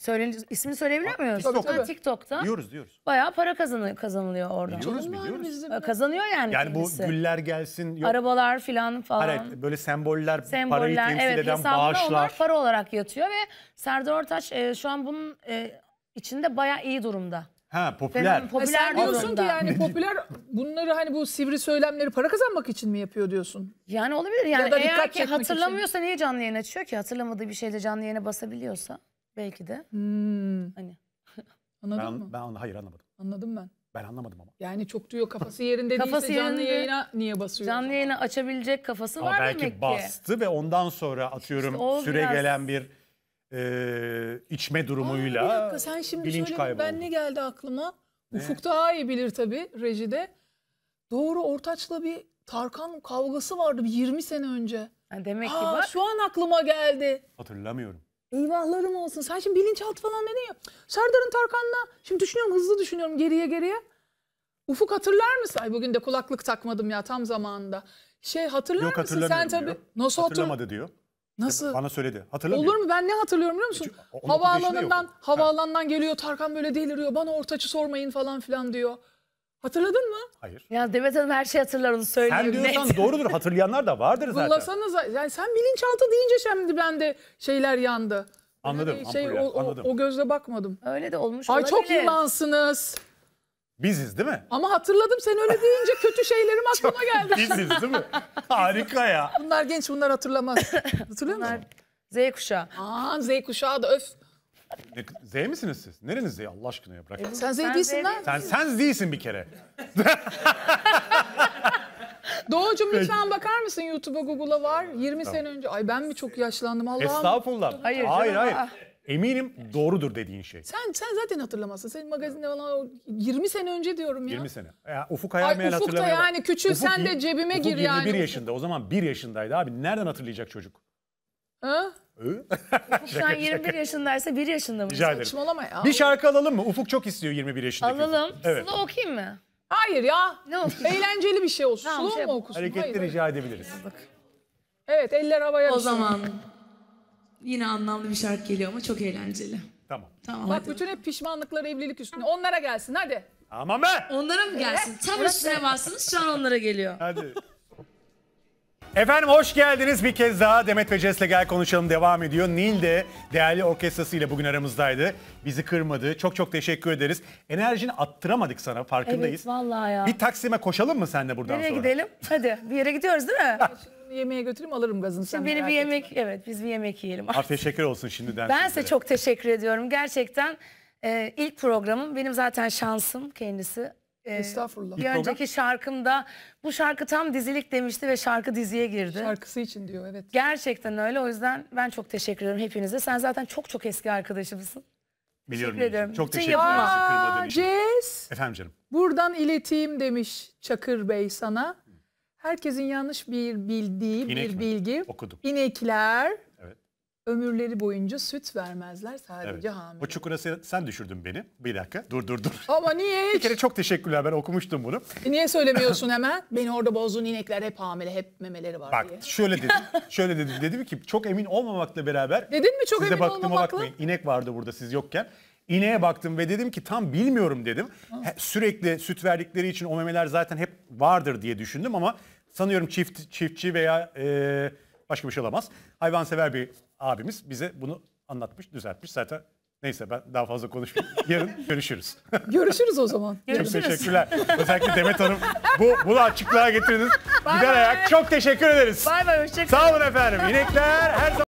Söylen ismini söyleyebiliyor muyuz? TikTok'ta. Ha, TikTok'ta. Diyoruz diyoruz. Bayağı para kazanı- kazanılıyor orada. Diyoruz, biliyoruz. Kazanıyor yani, Yani bu güller gelsin yok. Arabalar filan falan. Hayır, hayır, böyle semboller, parayı temsil evet eden bağışlar. onlar para olarak yatıyor ve Serdar Ortaç e, şu an bunun e, içinde bayağı iyi durumda. Ha popüler. Fenomen popüler. Popüler sen diyorsun ki yani popüler bunları hani bu sivri söylemleri para kazanmak için mi yapıyor diyorsun? Yani olabilir yani Ya da dikkat eğer ki çekmek hatırlamıyorsa niye canlı yayın açıyor ki hatırlamadığı bir şeyle canlı yayına basabiliyorsa. Belki de. Hmm. Hani. Anladın ben, mı? Ben anla, hayır anlamadım. Anladım ben. Ben anlamadım ama. Yani çok duyuyor. kafası yerinde kafası değilse canlı yayına niye basıyor? Canlı yayına açabilecek kafası ama var belki demek ki. Belki bastı ve ondan sonra atıyorum işte süre biraz... gelen bir e, içme durumuyla Aa, bir dakika, sen şimdi bilinç söyle, kaybı Ben oldu. ne geldi aklıma? Ne? Ufuk daha iyi bilir tabii rejide. Doğru Ortaç'la bir Tarkan kavgası vardı bir 20 sene önce. Yani demek Aa, ki bak. Şu an aklıma geldi. Hatırlamıyorum. Eyvahlarım olsun. Sen şimdi bilinçaltı falan dedin ya. Serdar'ın Tarkan'la. Şimdi düşünüyorum hızlı düşünüyorum geriye geriye. Ufuk hatırlar mısın? Ay bugün de kulaklık takmadım ya tam zamanında. Şey hatırlar Yok, mısın? Sen tabii diyor. nasıl hatırlamadı diyor. Nasıl? Bana söyledi. Hatırlamıyor. Olur mu? Ben ne hatırlıyorum biliyor musun? Hava onun havaalanından, havaalanından geliyor Tarkan böyle deliriyor. Bana ortaçı sormayın falan filan diyor. Hatırladın mı? Hayır. Ya Demet Hanım her şeyi hatırlar onu söylüyor. Sen diyorsan net. doğrudur. Hatırlayanlar da vardır zaten. Bullasanıza. Yani sen bilinçaltı deyince şimdi bende şeyler yandı. Anladım. Yani şey, o, anladım. O gözle bakmadım. Öyle de olmuş Ay olabilir. çok yılansınız. Biziz değil mi? Ama hatırladım sen öyle deyince kötü şeylerim aklıma çok geldi. Biziz değil mi? Harika ya. Bunlar genç bunlar hatırlamaz. Hatırlıyor musun? Z kuşağı. Aa Z kuşağı da öf. Ne- Z misiniz siz? Nereniz Z Allah aşkına ya bırak. Sen Z değilsin lan. Sen sen Z'sin bir kere. Doğucum lütfen bakar mısın YouTube'a Google'a var. 20 sene önce. Ay ben mi çok yaşlandım Allah'ım. Estağfurullah. Hayır hayır. hayır. Ah. Eminim doğrudur dediğin şey. Sen sen zaten hatırlamazsın. Senin magazinde falan 20 sene önce diyorum ya. 20 sene. Ya, ufuk Ay, hayal Ufuk da yani küçül, sen de cebime Ufuk gir yani. 21 yaşında. O zaman 1 yaşındaydı abi. Nereden hatırlayacak çocuk? Ha? Ufuk'tan 21 yaşındaysa 1 yaşında mı? Saçmalama ya. Bir şarkı alalım mı? Ufuk çok istiyor 21 yaşındaki. Alalım. Ufuk. Evet. Sıla okuyayım mı? Hayır ya. Ne olsun? Eğlenceli bir şey olsun. Tamam, Slow şey... mu okusun? Hareketli Hayır, rica edebiliriz. Evet eller havaya. O zaman yine anlamlı bir şarkı geliyor ama çok eğlenceli. Tamam. Tamam. Bak bütün hep pişmanlıkları evlilik üstüne. Onlara gelsin hadi. Aman be. Onlara mı gelsin? Evet. Tam evet. üstüne bastınız şu an onlara geliyor. Hadi. Efendim hoş geldiniz bir kez daha Demet ve Ces'le Gel Konuşalım devam ediyor. Nil de değerli orkestrası ile bugün aramızdaydı. Bizi kırmadı. Çok çok teşekkür ederiz. Enerjini attıramadık sana farkındayız. Evet vallahi ya. Bir Taksim'e koşalım mı senle buradan Nereye sonra? gidelim? Hadi bir yere gidiyoruz değil mi? yemeğe götüreyim alırım gazını. Şimdi beni bir yemek evet biz bir yemek yiyelim. Artık. Ah, teşekkür olsun şimdiden. Ben size çok teşekkür ediyorum. Gerçekten e, ilk programım benim zaten şansım kendisi. Ee, Estağfurullah. Bir önceki şarkımda bu şarkı tam dizilik demişti ve şarkı diziye girdi. Şarkısı için diyor evet. Gerçekten öyle o yüzden ben çok teşekkür ederim hepinize. Sen zaten çok çok eski arkadaşımsın. Biliyorum. Teşekkür Çok teşekkür ederim. Cez. Efendim canım. Buradan ileteyim demiş Çakır Bey sana. Herkesin yanlış bir bildiği İnek bir mi? bilgi. Okudum. İnekler ömürleri boyunca süt vermezler sadece evet. hamile. O çukura sen, düşürdün beni. Bir dakika dur dur dur. Ama niye? bir kere çok teşekkürler ben okumuştum bunu. E niye söylemiyorsun hemen? Beni orada bozdun inekler hep hamile hep memeleri var Bak, diye. Bak şöyle dedim. şöyle dedim. Dedim ki çok emin olmamakla beraber. Dedin mi çok size emin baktığıma olmamakla? Bakmayın. İnek vardı burada siz yokken. İneğe baktım ve dedim ki tam bilmiyorum dedim. Ha. Ah. Sürekli süt verdikleri için o memeler zaten hep vardır diye düşündüm ama sanıyorum çift çiftçi veya e, başka bir şey olamaz. Hayvansever bir abimiz bize bunu anlatmış, düzeltmiş. Zaten neyse ben daha fazla konuşmayayım. Yarın görüşürüz. Görüşürüz o zaman. Çok Görüşürüz. teşekkürler. Özellikle Demet Hanım bu, bunu açıklığa getirdiniz. Gider ayak. Çok teşekkür ederiz. Bay bay hoşçakalın. Sağ olun efendim. İnekler her zaman...